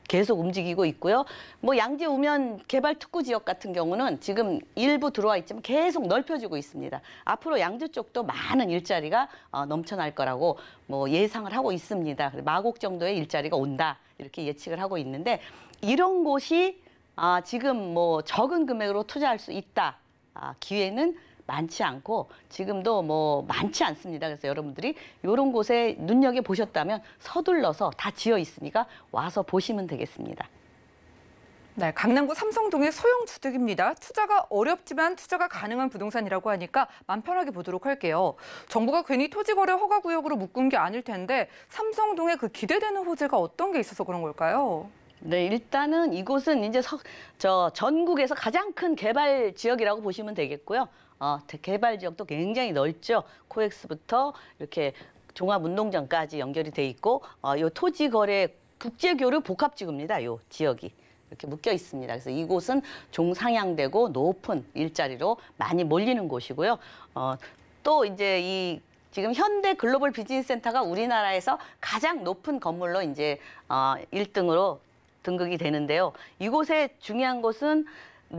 계속 움직이고 있고요. 뭐 양재 우면 개발 특구 지역 같은 경우는 지금 일부 들어와 있지만 계속 넓혀지고 있습니다. 앞으로 양주 쪽도 많은 일자리가 어, 넘쳐날 거라고 뭐 예상을 하고 있습니다. 마곡 정도의 일자리가 온다 이렇게 예측을 하고 있는데 이런 곳이 아, 지금 뭐 적은 금액으로 투자할 수 있다. 아, 기회는 많지 않고 지금도 뭐 많지 않습니다. 그래서 여러분들이 이런 곳에 눈여겨 보셨다면 서둘러서 다 지어 있으니까 와서 보시면 되겠습니다. 네, 강남구 삼성동의 소형 주택입니다. 투자가 어렵지만 투자가 가능한 부동산이라고 하니까 맘 편하게 보도록 할게요. 정부가 괜히 토지 거래 허가 구역으로 묶은 게 아닐 텐데 삼성동의 그 기대되는 호재가 어떤 게 있어서 그런 걸까요? 네, 일단은 이곳은 이제 서, 저 전국에서 가장 큰 개발 지역이라고 보시면 되겠고요. 어, 개발 지역도 굉장히 넓죠. 코엑스부터 이렇게 종합운동장까지 연결이 돼 있고 어, 요 토지 거래 국제교류 복합지구입니다. 요 지역이. 이렇게 묶여 있습니다. 그래서 이곳은 종상향되고 높은 일자리로 많이 몰리는 곳이고요. 어, 또 이제 이 지금 현대 글로벌 비즈니스 센터가 우리나라에서 가장 높은 건물로 이제 어 1등으로 등극이 되는데요. 이곳에 중요한 것은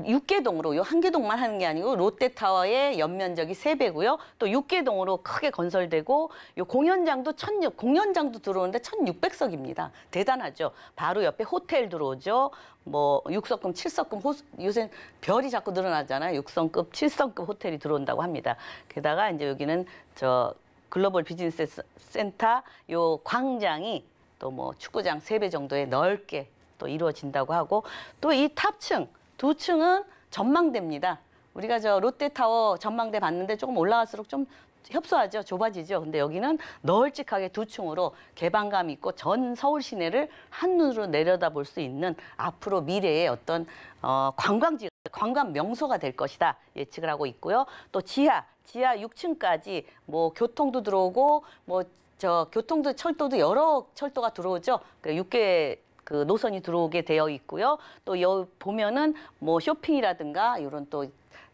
육개동으로요 한 개동만 하는 게 아니고 롯데타워의 연면적이 세배고요또 육개동으로 크게 건설되고 요 공연장도 천, 공연장도 들어오는데 1600석입니다. 대단하죠. 바로 옆에 호텔 들어오죠. 뭐 6성급, 7성급 호, 요새 별이 자꾸 늘어나잖아요. 6성급, 7성급 호텔이 들어온다고 합니다. 게다가 이제 여기는 저 글로벌 비즈니스 센터 요 광장이 또 뭐 축구장 세 배 정도의 넓게 또 이루어진다고 하고 또 이 탑층 두 층은 전망대입니다. 우리가 저 롯데타워 전망대 봤는데 조금 올라갈수록 좀 협소하죠. 좁아지죠. 근데 여기는 널찍하게 두 층으로 개방감 있고 전 서울 시내를 한눈으로 내려다볼 수 있는 앞으로 미래의 어떤 어, 관광지 관광 명소가 될 것이다 예측을 하고 있고요. 또 지하 지하 6층까지 뭐 교통도 들어오고 뭐 저 교통도 철도도 여러 철도가 들어오죠. 그 그러니까 6개 그 노선이 들어오게 되어 있고요. 또 여, 보면은 뭐 쇼핑이라든가 이런 또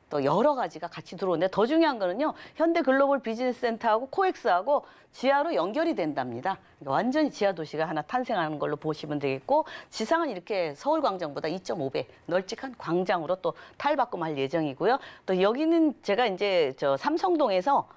또 여러 가지가 같이 들어오는데 더 중요한 거는요. 현대 글로벌 비즈니스 센터하고 코엑스하고 지하로 연결이 된답니다. 그러니까 완전히 지하 도시가 하나 탄생하는 걸로 보시면 되겠고 지상은 이렇게 서울 광장보다 2.5배 널찍한 광장으로 또 탈바꿈할 예정이고요. 또 여기는 제가 이제 저 삼성동에서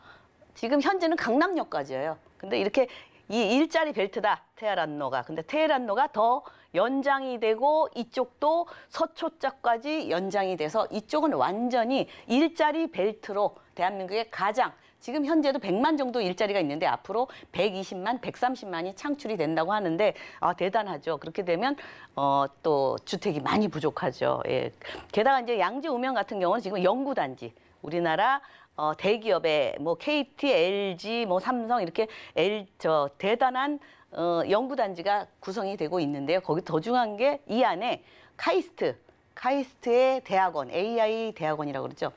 지금 현재는 강남역까지예요. 근데 이렇게 이 일자리 벨트다 테헤란로가. 근데 테헤란로가 더 연장이 되고 이쪽도 서초자까지 연장이 돼서 이쪽은 완전히 일자리 벨트로 대한민국의 가장 지금 현재도 100만 정도 일자리가 있는데 앞으로 120만, 130만이 창출이 된다고 하는데 아, 대단하죠. 그렇게 되면 어, 또 주택이 많이 부족하죠. 예. 게다가 이제 양재 우명 같은 경우는 지금 연구단지 우리나라 어, 대기업의 뭐 KT, LG, 뭐 삼성 이렇게 L 저 대단한 어, 연구단지가 구성이 되고 있는데요. 거기 더 중요한 게 이 안에 카이스트, 카이스트의 대학원, AI 대학원이라고 그러죠.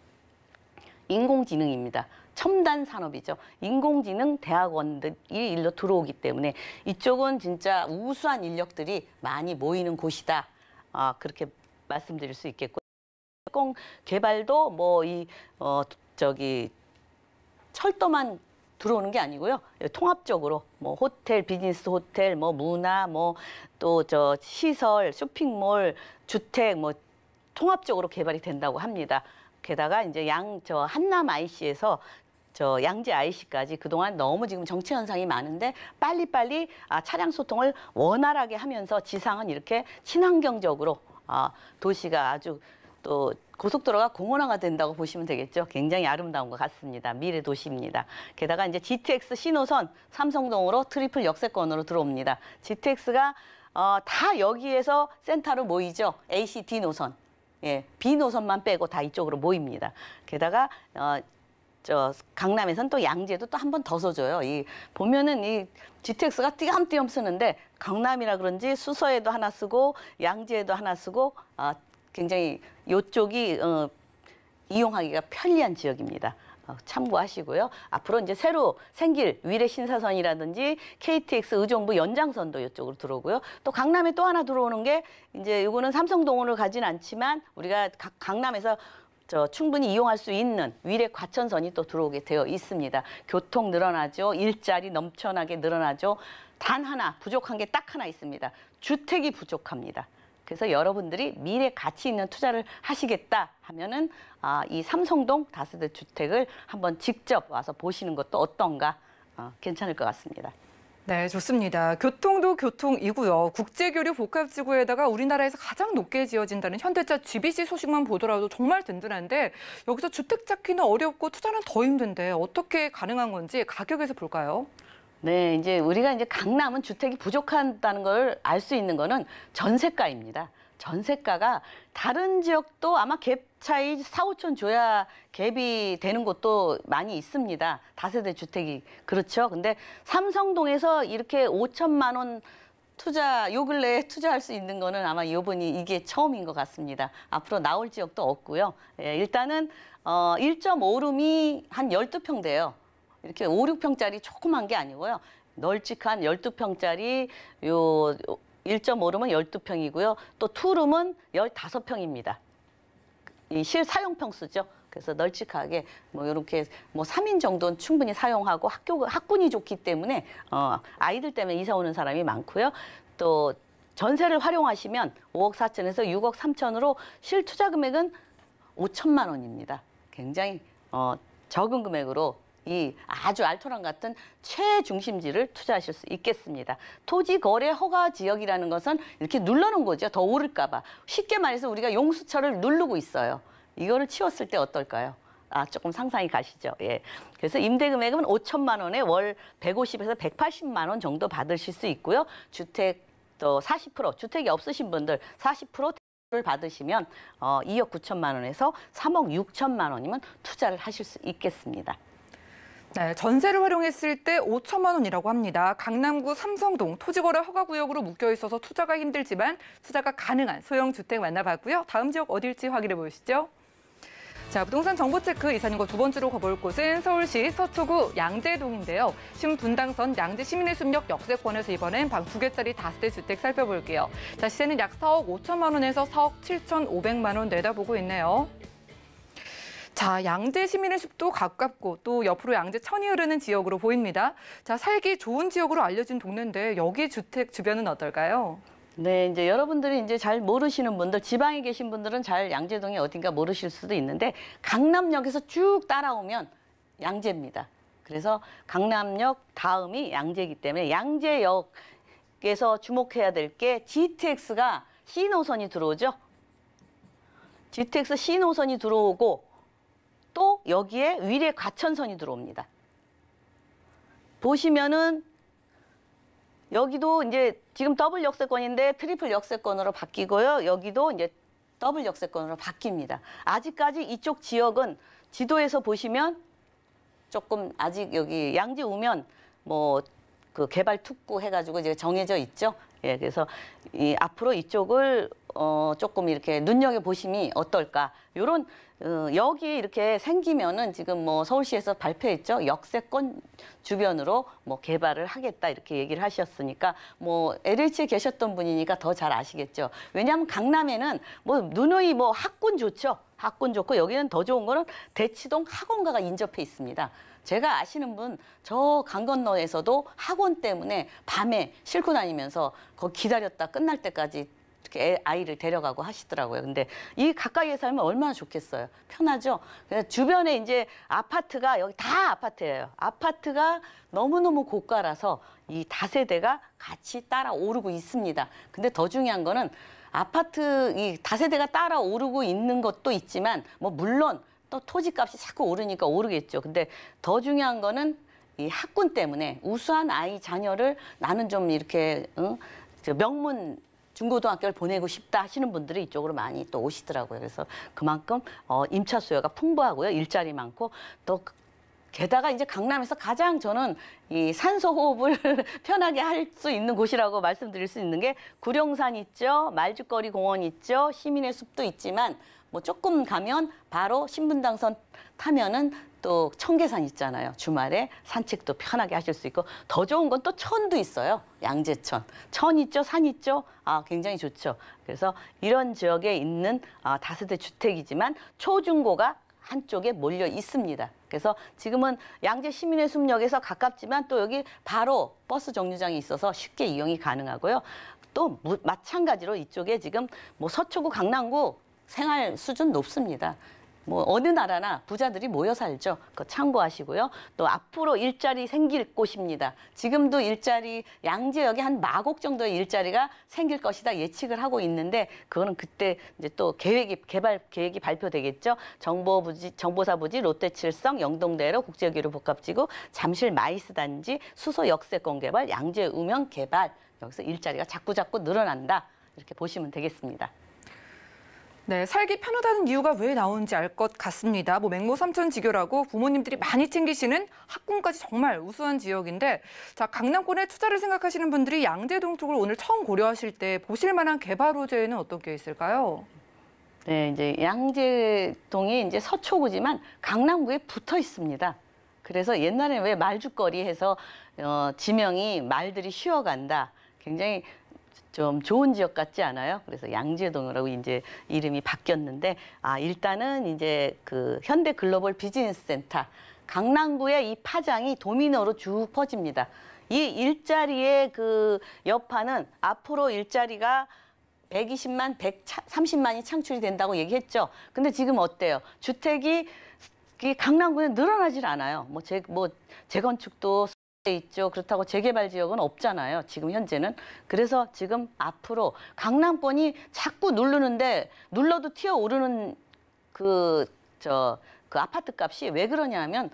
인공지능입니다. 첨단 산업이죠. 인공지능 대학원들이 일로 들어오기 때문에 이쪽은 진짜 우수한 인력들이 많이 모이는 곳이다. 아, 그렇게 말씀드릴 수 있겠고. 공 개발도 뭐 이 어 저기 철도만 들어오는 게 아니고요. 통합적으로 뭐 호텔, 비즈니스 호텔, 뭐 문화, 뭐 또 저 시설, 쇼핑몰, 주택 뭐 통합적으로 개발이 된다고 합니다. 게다가 이제 양 저 한남 IC에서 저 양지 IC까지 그동안 너무 지금 정체 현상이 많은데 빨리빨리 아, 차량 소통을 원활하게 하면서 지상은 이렇게 친환경적으로 아, 도시가 아주 또 고속도로가 공원화가 된다고 보시면 되겠죠. 굉장히 아름다운 것 같습니다. 미래 도시입니다. 게다가 이제 GTX 신호선 삼성동으로 트리플 역세권으로 들어옵니다. GTX가 어, 다 여기에서 센터로 모이죠. ACD 노선. 예, B 노선만 빼고 다 이쪽으로 모입니다. 게다가 어, 저 강남에선 또 양재도 또 한 번 더 써줘요. 이 보면은 이 GTX가 띄엄띄엄 쓰는데 강남이라 그런지 수서에도 하나 쓰고 양재에도 하나 쓰고 아 굉장히 요쪽이 어 이용하기가 편리한 지역입니다. 어, 참고하시고요. 앞으로 이제 새로 생길 위례 신사선이라든지 KTX 의정부 연장선도 이쪽으로 들어오고요. 또 강남에 또 하나 들어오는 게 이제 이거는 삼성동으로 가진 않지만 우리가 강남에서 저 충분히 이용할 수 있는 위례 과천선이 또 들어오게 되어 있습니다. 교통 늘어나죠. 일자리 넘쳐나게 늘어나죠. 단 하나 부족한 게 딱 하나 있습니다. 주택이 부족합니다. 그래서 여러분들이 미래 가치 있는 투자를 하시겠다 하면은 아, 이 삼성동 다세대 주택을 한번 직접 와서 보시는 것도 어떤가 아, 괜찮을 것 같습니다. 네, 좋습니다. 교통도 교통이고요. 국제교류 복합지구에다가 우리나라에서 가장 높게 지어진다는 현대차 GBC 소식만 보더라도 정말 든든한데 여기서 주택 찾기는 어렵고 투자는 더 힘든데 어떻게 가능한 건지 가격에서 볼까요? 네, 이제 우리가 이제 강남은 주택이 부족한다는걸 알 수 있는 거는 전세가입니다. 전세가가 다른 지역도 아마 갭 차이 4, 5천 줘야 갭이 되는 곳도 많이 있습니다. 다세대 주택이 그렇죠. 근데 삼성동에서 이렇게 5천만 원 투자 요 근래에 투자할 수 있는 거는 아마 요번이 이게 처음인 것 같습니다. 앞으로 나올 지역도 없고요. 예, 일단은 어 1.5룸이 한 12평 돼요. 이렇게 5, 6평짜리 조그만 게 아니고요. 널찍한 12평짜리 요 1.5룸은 12평이고요. 또 투룸은 15평입니다. 이 실사용 평수죠. 그래서 널찍하게 뭐 이렇게 뭐 3인 정도는 충분히 사용하고 학교 학군이 좋기 때문에 어 아이들 때문에 이사 오는 사람이 많고요. 또 전세를 활용하시면 5억 4천에서 6억 3천으로 실 투자 금액은 5천만 원입니다. 굉장히 어 적은 금액으로 이 아주 알토란 같은 최중심지를 투자하실 수 있겠습니다. 토지 거래 허가 지역이라는 것은 이렇게 눌러놓은 거죠. 더 오를까 봐. 쉽게 말해서 우리가 용수철을 누르고 있어요. 이거를 치웠을 때 어떨까요? 아, 조금 상상이 가시죠. 예. 그래서 임대 금액은 5천만 원에 월 150에서 180만 원 정도 받으실 수 있고요. 주택 또40% 주택이 없으신 분들 40%를 받으시면 어 2억 9천만 원에서 3억 6천만 원이면 투자를 하실 수 있겠습니다. 네, 전세를 활용했을 때 5천만 원이라고 합니다. 강남구 삼성동 토지거래 허가구역으로 묶여 있어서 투자가 힘들지만 투자가 가능한 소형 주택 만나봤고요. 다음 지역 어딜지 확인해 보시죠. 자, 부동산 정보 체크 이사님과 두 번째로 가볼 곳은 서울시 서초구 양재동인데요. 신분당선 양재 시민의 숲역 역세권에서 이번엔 방두 개짜리 다세대 주택 살펴볼게요. 자, 시세는 약 4억 5천만 원에서 4억 7천 5백만 원 내다보고 있네요. 자, 양재 시민의 숲도 가깝고 또 옆으로 양재 천이 흐르는 지역으로 보입니다. 자, 살기 좋은 지역으로 알려진 동네인데 여기 주택 주변은 어떨까요? 네, 이제 여러분들이 이제 잘 모르시는 분들, 지방에 계신 분들은 잘 양재동이 어딘가 모르실 수도 있는데 강남역에서 쭉 따라오면 양재입니다. 그래서 강남역 다음이 양재이기 때문에 양재역에서 주목해야 될 게 GTX가 C 노선이 들어오죠. GTX C 노선이 들어오고 또 여기에 위례 과천선이 들어옵니다. 보시면은 여기도 이제 지금 더블 역세권인데 트리플 역세권으로 바뀌고요. 여기도 이제 더블 역세권으로 바뀝니다. 아직까지 이쪽 지역은 지도에서 보시면 조금 아직 여기 양지 우면 뭐그 개발 특구 해가지고 이제 정해져 있죠. 예, 그래서 이 앞으로 이쪽을 어 조금 이렇게 눈여겨 보심이 어떨까? 요런 어, 여기 이렇게 생기면은 지금 뭐 서울시에서 발표했죠. 역세권 주변으로 뭐 개발을 하겠다 이렇게 얘기를 하셨으니까 뭐 LH에 계셨던 분이니까 더 잘 아시겠죠. 왜냐하면 강남에는 뭐 누누이 뭐 학군 좋죠. 학군 좋고 여기는 더 좋은 거는 대치동 학원가가 인접해 있습니다. 제가 아시는 분 저 강 건너에서도 학원 때문에 밤에 싣고 다니면서 거기 다렸다 끝날 때까지 이렇게 아이를 데려가고 하시더라고요. 근데 이 가까이에 살면 얼마나 좋겠어요. 편하죠. 주변에 이제 아파트가 여기 다 아파트예요. 아파트가 너무너무 고가라서 이 다세대가 같이 따라 오르고 있습니다. 근데 더 중요한 거는 아파트 이 다세대가 따라 오르고 있는 것도 있지만 뭐 물론 또 토지값이 자꾸 오르니까 오르겠죠. 근데 더 중요한 거는 이 학군 때문에 우수한 아이 자녀를 나는 좀 이렇게 응? 명문 중고등학교를 보내고 싶다 하시는 분들이 이쪽으로 많이 또 오시더라고요. 그래서 그만큼 어, 임차 수요가 풍부하고요. 일자리 많고 또 그, 게다가 이제 강남에서 가장 저는 이 산소 호흡을 편하게 할 수 있는 곳이라고 말씀드릴 수 있는 게 구룡산 있죠. 말죽거리 공원 있죠. 시민의 숲도 있지만 뭐 조금 가면 바로 신분당선 타면은 또 청계산 있잖아요. 주말에 산책도 편하게 하실 수 있고 더 좋은 건 또 천도 있어요. 양재천. 천 있죠? 산 있죠? 아, 굉장히 좋죠. 그래서 이런 지역에 있는 아, 다세대 주택이지만 초중고가 한쪽에 몰려 있습니다. 그래서 지금은 양재 시민의 숲역에서 가깝지만 또 여기 바로 버스 정류장이 있어서 쉽게 이용이 가능하고요. 또 마찬가지로 이쪽에 지금 뭐 서초구, 강남구 생활 수준 높습니다. 뭐 어느 나라나 부자들이 모여 살죠. 그거 참고하시고요. 또 앞으로 일자리 생길 곳입니다. 지금도 일자리 양재역에한 마곡 정도의 일자리가 생길 것이다 예측을 하고 있는데 그거는 그때 이제 또 계획이 개발 계획이 발표되겠죠. 정보 부지 정보사 부지 롯데 칠성 영동대로 국제기류 복합지구 잠실 마이스 단지 수소 역세권 개발 양재 음영 개발 여기서 일자리가 자꾸 자꾸 늘어난다. 이렇게 보시면 되겠습니다. 네, 살기 편하다는 이유가 왜 나오는지 알 것 같습니다. 뭐 맹모 삼천 지교라고 부모님들이 많이 챙기시는 학군까지 정말 우수한 지역인데 자, 강남권에 투자를 생각하시는 분들이 양재동 쪽을 오늘 처음 고려하실 때 보실 만한 개발 호재는 어떤 게 있을까요? 네, 이제 양재동이 이제 서초구지만 강남구에 붙어 있습니다. 그래서 옛날에 왜 말죽거리 해서 어, 지명이 말들이 쉬어간다. 굉장히 좀 좋은 지역 같지 않아요. 그래서 양재동이라고 이제 이름이 바뀌었는데 아 일단은 이제 그 현대 글로벌 비즈니스 센터 강남구의 이 파장이 도미노로 쭉 퍼집니다. 이 일자리의 그 여파는 앞으로 일자리가 120만, 130만이 창출이 된다고 얘기했죠. 근데 지금 어때요? 주택이 강남구에 늘어나질 않아요. 뭐, 재, 뭐 재건축도 있죠. 그렇다고 재개발 지역은 없잖아요. 지금 현재는. 그래서 지금 앞으로 강남권이 자꾸 누르는데 눌러도 튀어 오르는 그 저그 그 아파트 값이 왜 그러냐면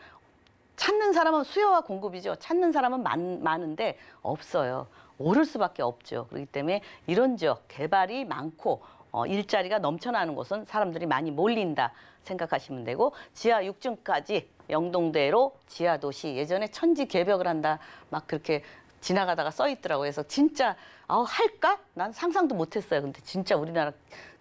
찾는 사람은 수요와 공급이죠. 찾는 사람은 많, 많은데 없어요. 오를 수밖에 없죠. 그렇기 때문에 이런 지역 개발이 많고 어, 일자리가 넘쳐나는 곳은 사람들이 많이 몰린다 생각하시면 되고 지하 6층까지 영동대로 지하 도시 예전에 천지 개벽을 한다 막 그렇게 지나가다가 써 있더라고요. 그래서 진짜 아 할까? 난 상상도 못했어요. 근데 진짜 우리나라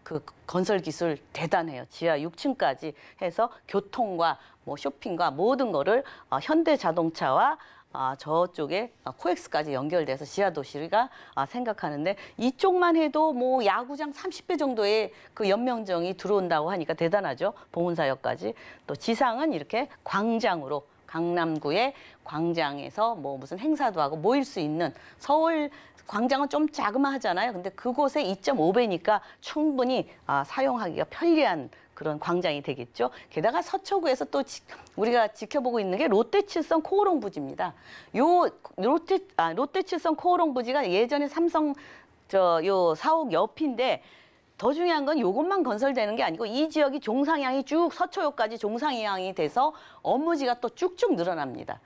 그 건설 기술 대단해요. 지하 6층까지 해서 교통과 뭐 쇼핑과 모든 거를 어, 현대 자동차와 아, 저쪽에 아, 코엑스까지 연결돼서 지하도시가 아, 생각하는데 이쪽만 해도 뭐 야구장 30배 정도의 그 연명정이 들어온다고 하니까 대단하죠. 봉은사역까지. 또 지상은 이렇게 광장으로 강남구의 광장에서 뭐 무슨 행사도 하고 모일 수 있는 서울 광장은 좀 자그마하잖아요. 근데 그곳에 2.5배니까 충분히 아, 사용하기가 편리한 그런 광장이 되겠죠. 게다가 서초구에서 또 지, 우리가 지켜보고 있는 게 롯데 칠성 코오롱 부지입니다. 요 롯데 아 롯데 칠성 코오롱 부지가 예전에 삼성 저 요 사옥 옆인데 더 중요한 건요것만 건설되는 게 아니고 이 지역이 종상향이 쭉 서초역까지 종상향이 돼서 업무지가 또 쭉쭉 늘어납니다.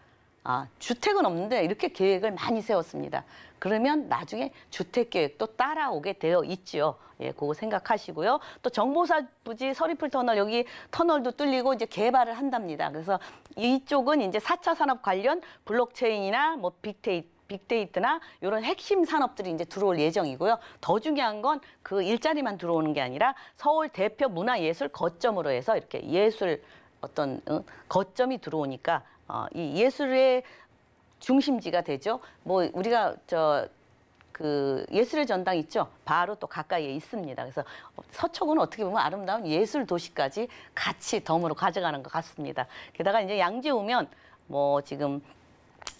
아, 주택은 없는데 이렇게 계획을 많이 세웠습니다. 그러면 나중에 주택 계획도 따라오게 되어 있지요. 예, 그거 생각하시고요. 또 정보사 부지 서리풀 터널 여기 터널도 뚫리고 이제 개발을 한답니다. 그래서 이쪽은 이제 4차 산업 관련 블록체인이나 뭐 빅데이터 빅데이터나 이런 핵심 산업들이 이제 들어올 예정이고요. 더 중요한 건 그 일자리만 들어오는 게 아니라 서울 대표 문화예술 거점으로 해서 이렇게 예술 어떤 거점이 들어오니까 어, 이 예술의 중심지가 되죠. 뭐 우리가 저 그 예술의 전당 있죠. 바로 또 가까이에 있습니다. 그래서 서초구는 어떻게 보면 아름다운 예술 도시까지 같이 덤으로 가져가는 것 같습니다. 게다가 이제 양재 오면 뭐 지금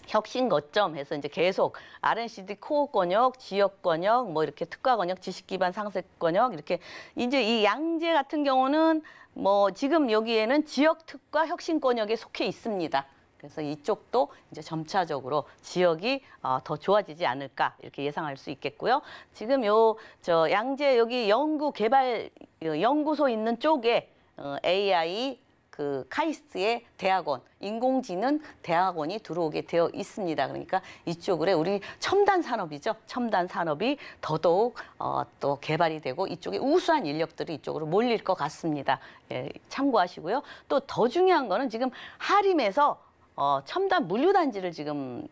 혁신 거점 해서 이제 계속 R&CD 코어 권역, 지역 권역, 뭐 이렇게 특화 권역, 지식 기반 상세 권역 이렇게 이제 이 양재 같은 경우는 뭐 지금 여기에는 지역 특화 혁신 권역에 속해 있습니다. 그래서 이쪽도 이제 점차적으로 지역이 어, 더 좋아지지 않을까 이렇게 예상할 수 있겠고요. 지금 요 저 양재 여기 연구 개발 연구소 있는 쪽에 어, AI 그 카이스트의 대학원, 인공지능 대학원이 들어오게 되어 있습니다. 그러니까 이쪽으로 우리 첨단 산업이죠. 첨단 산업이 더더욱 어, 또 개발이 되고 이쪽에 우수한 인력들이 이쪽으로 몰릴 것 같습니다. 예, 참고하시고요. 또 더 중요한 거는 지금 하림에서 어, 첨단 물류단지를 지금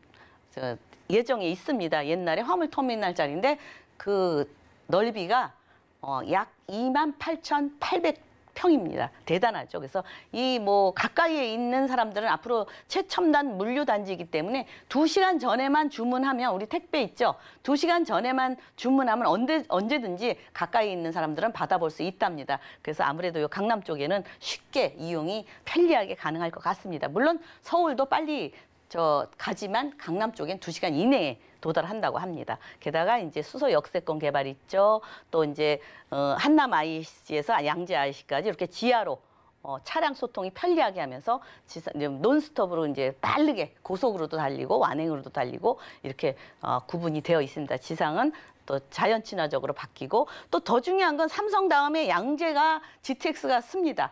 저 예정에 있습니다. 옛날에 화물터미널 자리인데 그 넓이가 어, 약 2만 8,800 평입니다. 대단하죠. 그래서 이 뭐 가까이에 있는 사람들은 앞으로 최첨단 물류 단지이기 때문에 두시간 전에만 주문하면 우리 택배 있죠. 두시간 전에만 주문하면 언제 언제든지 가까이 있는 사람들은 받아볼 수 있답니다. 그래서 아무래도 요 강남 쪽에는 쉽게 이용이 편리하게 가능할 것 같습니다. 물론 서울도 빨리 저 가지만 강남 쪽엔 두시간 이내에 도달한다고 합니다. 게다가 이제 수소 역세권 개발 있죠. 또 이제 어, 한남 IC에서 양재 IC까지 이렇게 지하로 어, 차량 소통이 편리하게 하면서 지사, 논스톱으로 이제 빠르게 고속으로도 달리고 완행으로도 달리고 이렇게 어, 구분이 되어 있습니다. 지상은 또 자연 친화적으로 바뀌고 또 더 중요한 건 삼성 다음에 양재가 GTX가 씁니다.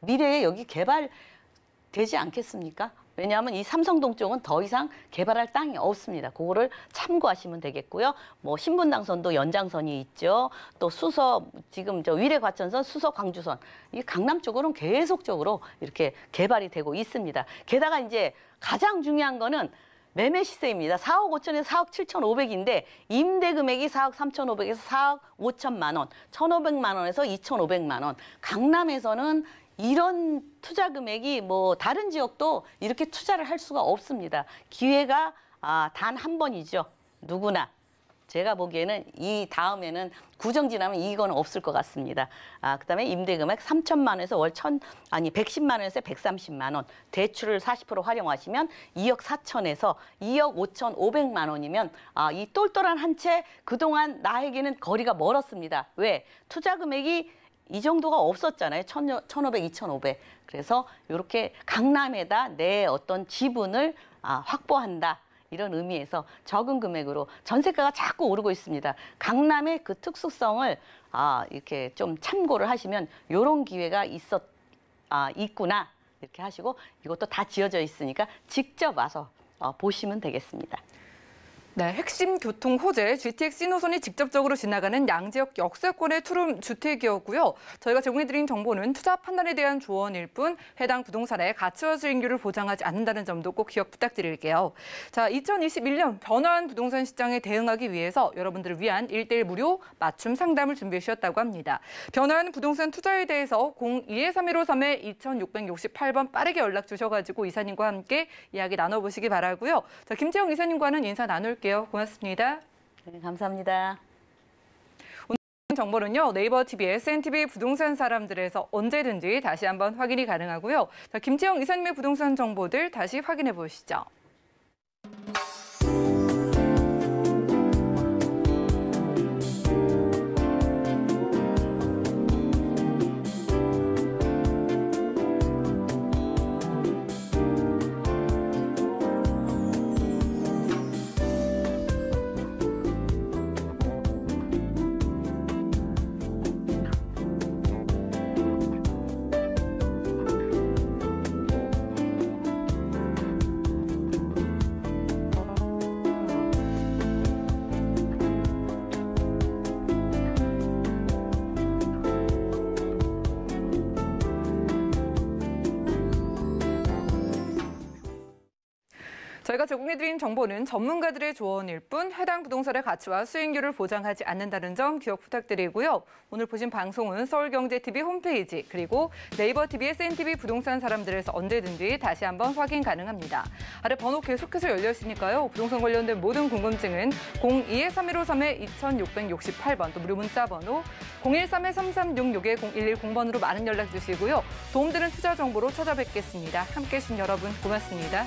미래에 여기 개발되지 않겠습니까? 왜냐하면 이 삼성동 쪽은 더 이상 개발할 땅이 없습니다. 그거를 참고하시면 되겠고요. 뭐 신분당선도 연장선이 있죠. 또 수서 지금 저 위례 과천선, 수서 광주선 이 강남 쪽으로는 계속적으로 이렇게 개발이 되고 있습니다. 게다가 이제 가장 중요한 거는 매매 시세입니다. 4억 5천에서 4억 7,500인데 임대 금액이 4억 3,500에서 4억 5천만 원, 1,500만 원에서 2,500만 원. 강남에서는 이런 투자 금액이 뭐 다른 지역도 이렇게 투자를 할 수가 없습니다. 기회가 아, 단 한 번이죠. 누구나. 제가 보기에는 이 다음에는 구정 지나면 이건 없을 것 같습니다. 아, 그다음에 임대 금액 3천만 원에서 월 천 아니 110만 원에서 130만 원. 대출을 40% 활용하시면 2억 4천에서 2억 5천 5백만 원이면 아, 이 똘똘한 한 채 그동안 나에게는 거리가 멀었습니다. 왜? 투자 금액이 이 정도가 없었잖아요. 천, 천오백, 이천오백. 그래서 이렇게 강남에다 내 어떤 지분을 아, 확보한다. 이런 의미에서 적은 금액으로 전세가가 자꾸 오르고 있습니다. 강남의 그 특수성을 아, 이렇게 좀 참고를 하시면 이런 기회가 있었, 아, 있구나. 이렇게 하시고 이것도 다 지어져 있으니까 직접 와서 어, 보시면 되겠습니다. 네, 핵심 교통 호재 GTX 신호선이 직접적으로 지나가는 양지역 역세권의 투룸 주택이었고요. 저희가 제공해드린 정보는 투자 판단에 대한 조언일 뿐 해당 부동산의 가치와 수익률을 보장하지 않는다는 점도 꼭 기억 부탁드릴게요. 자, 2021년 변화한 부동산 시장에 대응하기 위해서 여러분들을 위한 일대일 무료 맞춤 상담을 준비해 주셨다고 합니다. 변화한 부동산 투자에 대해서 02-3153에 2668번 빠르게 연락 주셔가지고 이사님과 함께 이야기 나눠보시기 바라고요. 자, 김재영 이사님과는 인사 나눌게요. 알아게요 고맙습니다. 네, 감사합니다. 오늘 정보는요 네이버 TV, SNTV 부동산 사람들에서 언제든지 다시 한번 확인이 가능하고요. 자, 김채영 이사님의 부동산 정보들 다시 확인해 보시죠. 전해드린 정보는 전문가들의 조언일 뿐 해당 부동산의 가치와 수익률을 보장하지 않는다는 점 기억 부탁드리고요. 오늘 보신 방송은 서울경제TV 홈페이지 그리고 네이버 TV, SNTV 부동산 사람들에서 언제든지 다시 한번 확인 가능합니다. 아래 번호 계속해서 열려 있으니까요. 부동산 관련된 모든 궁금증은 02-3153-2668번 또 무료 문자 번호 013-3366-0110번으로 많은 연락 주시고요. 도움되는 투자 정보로 찾아뵙겠습니다. 함께해 주신 여러분 고맙습니다.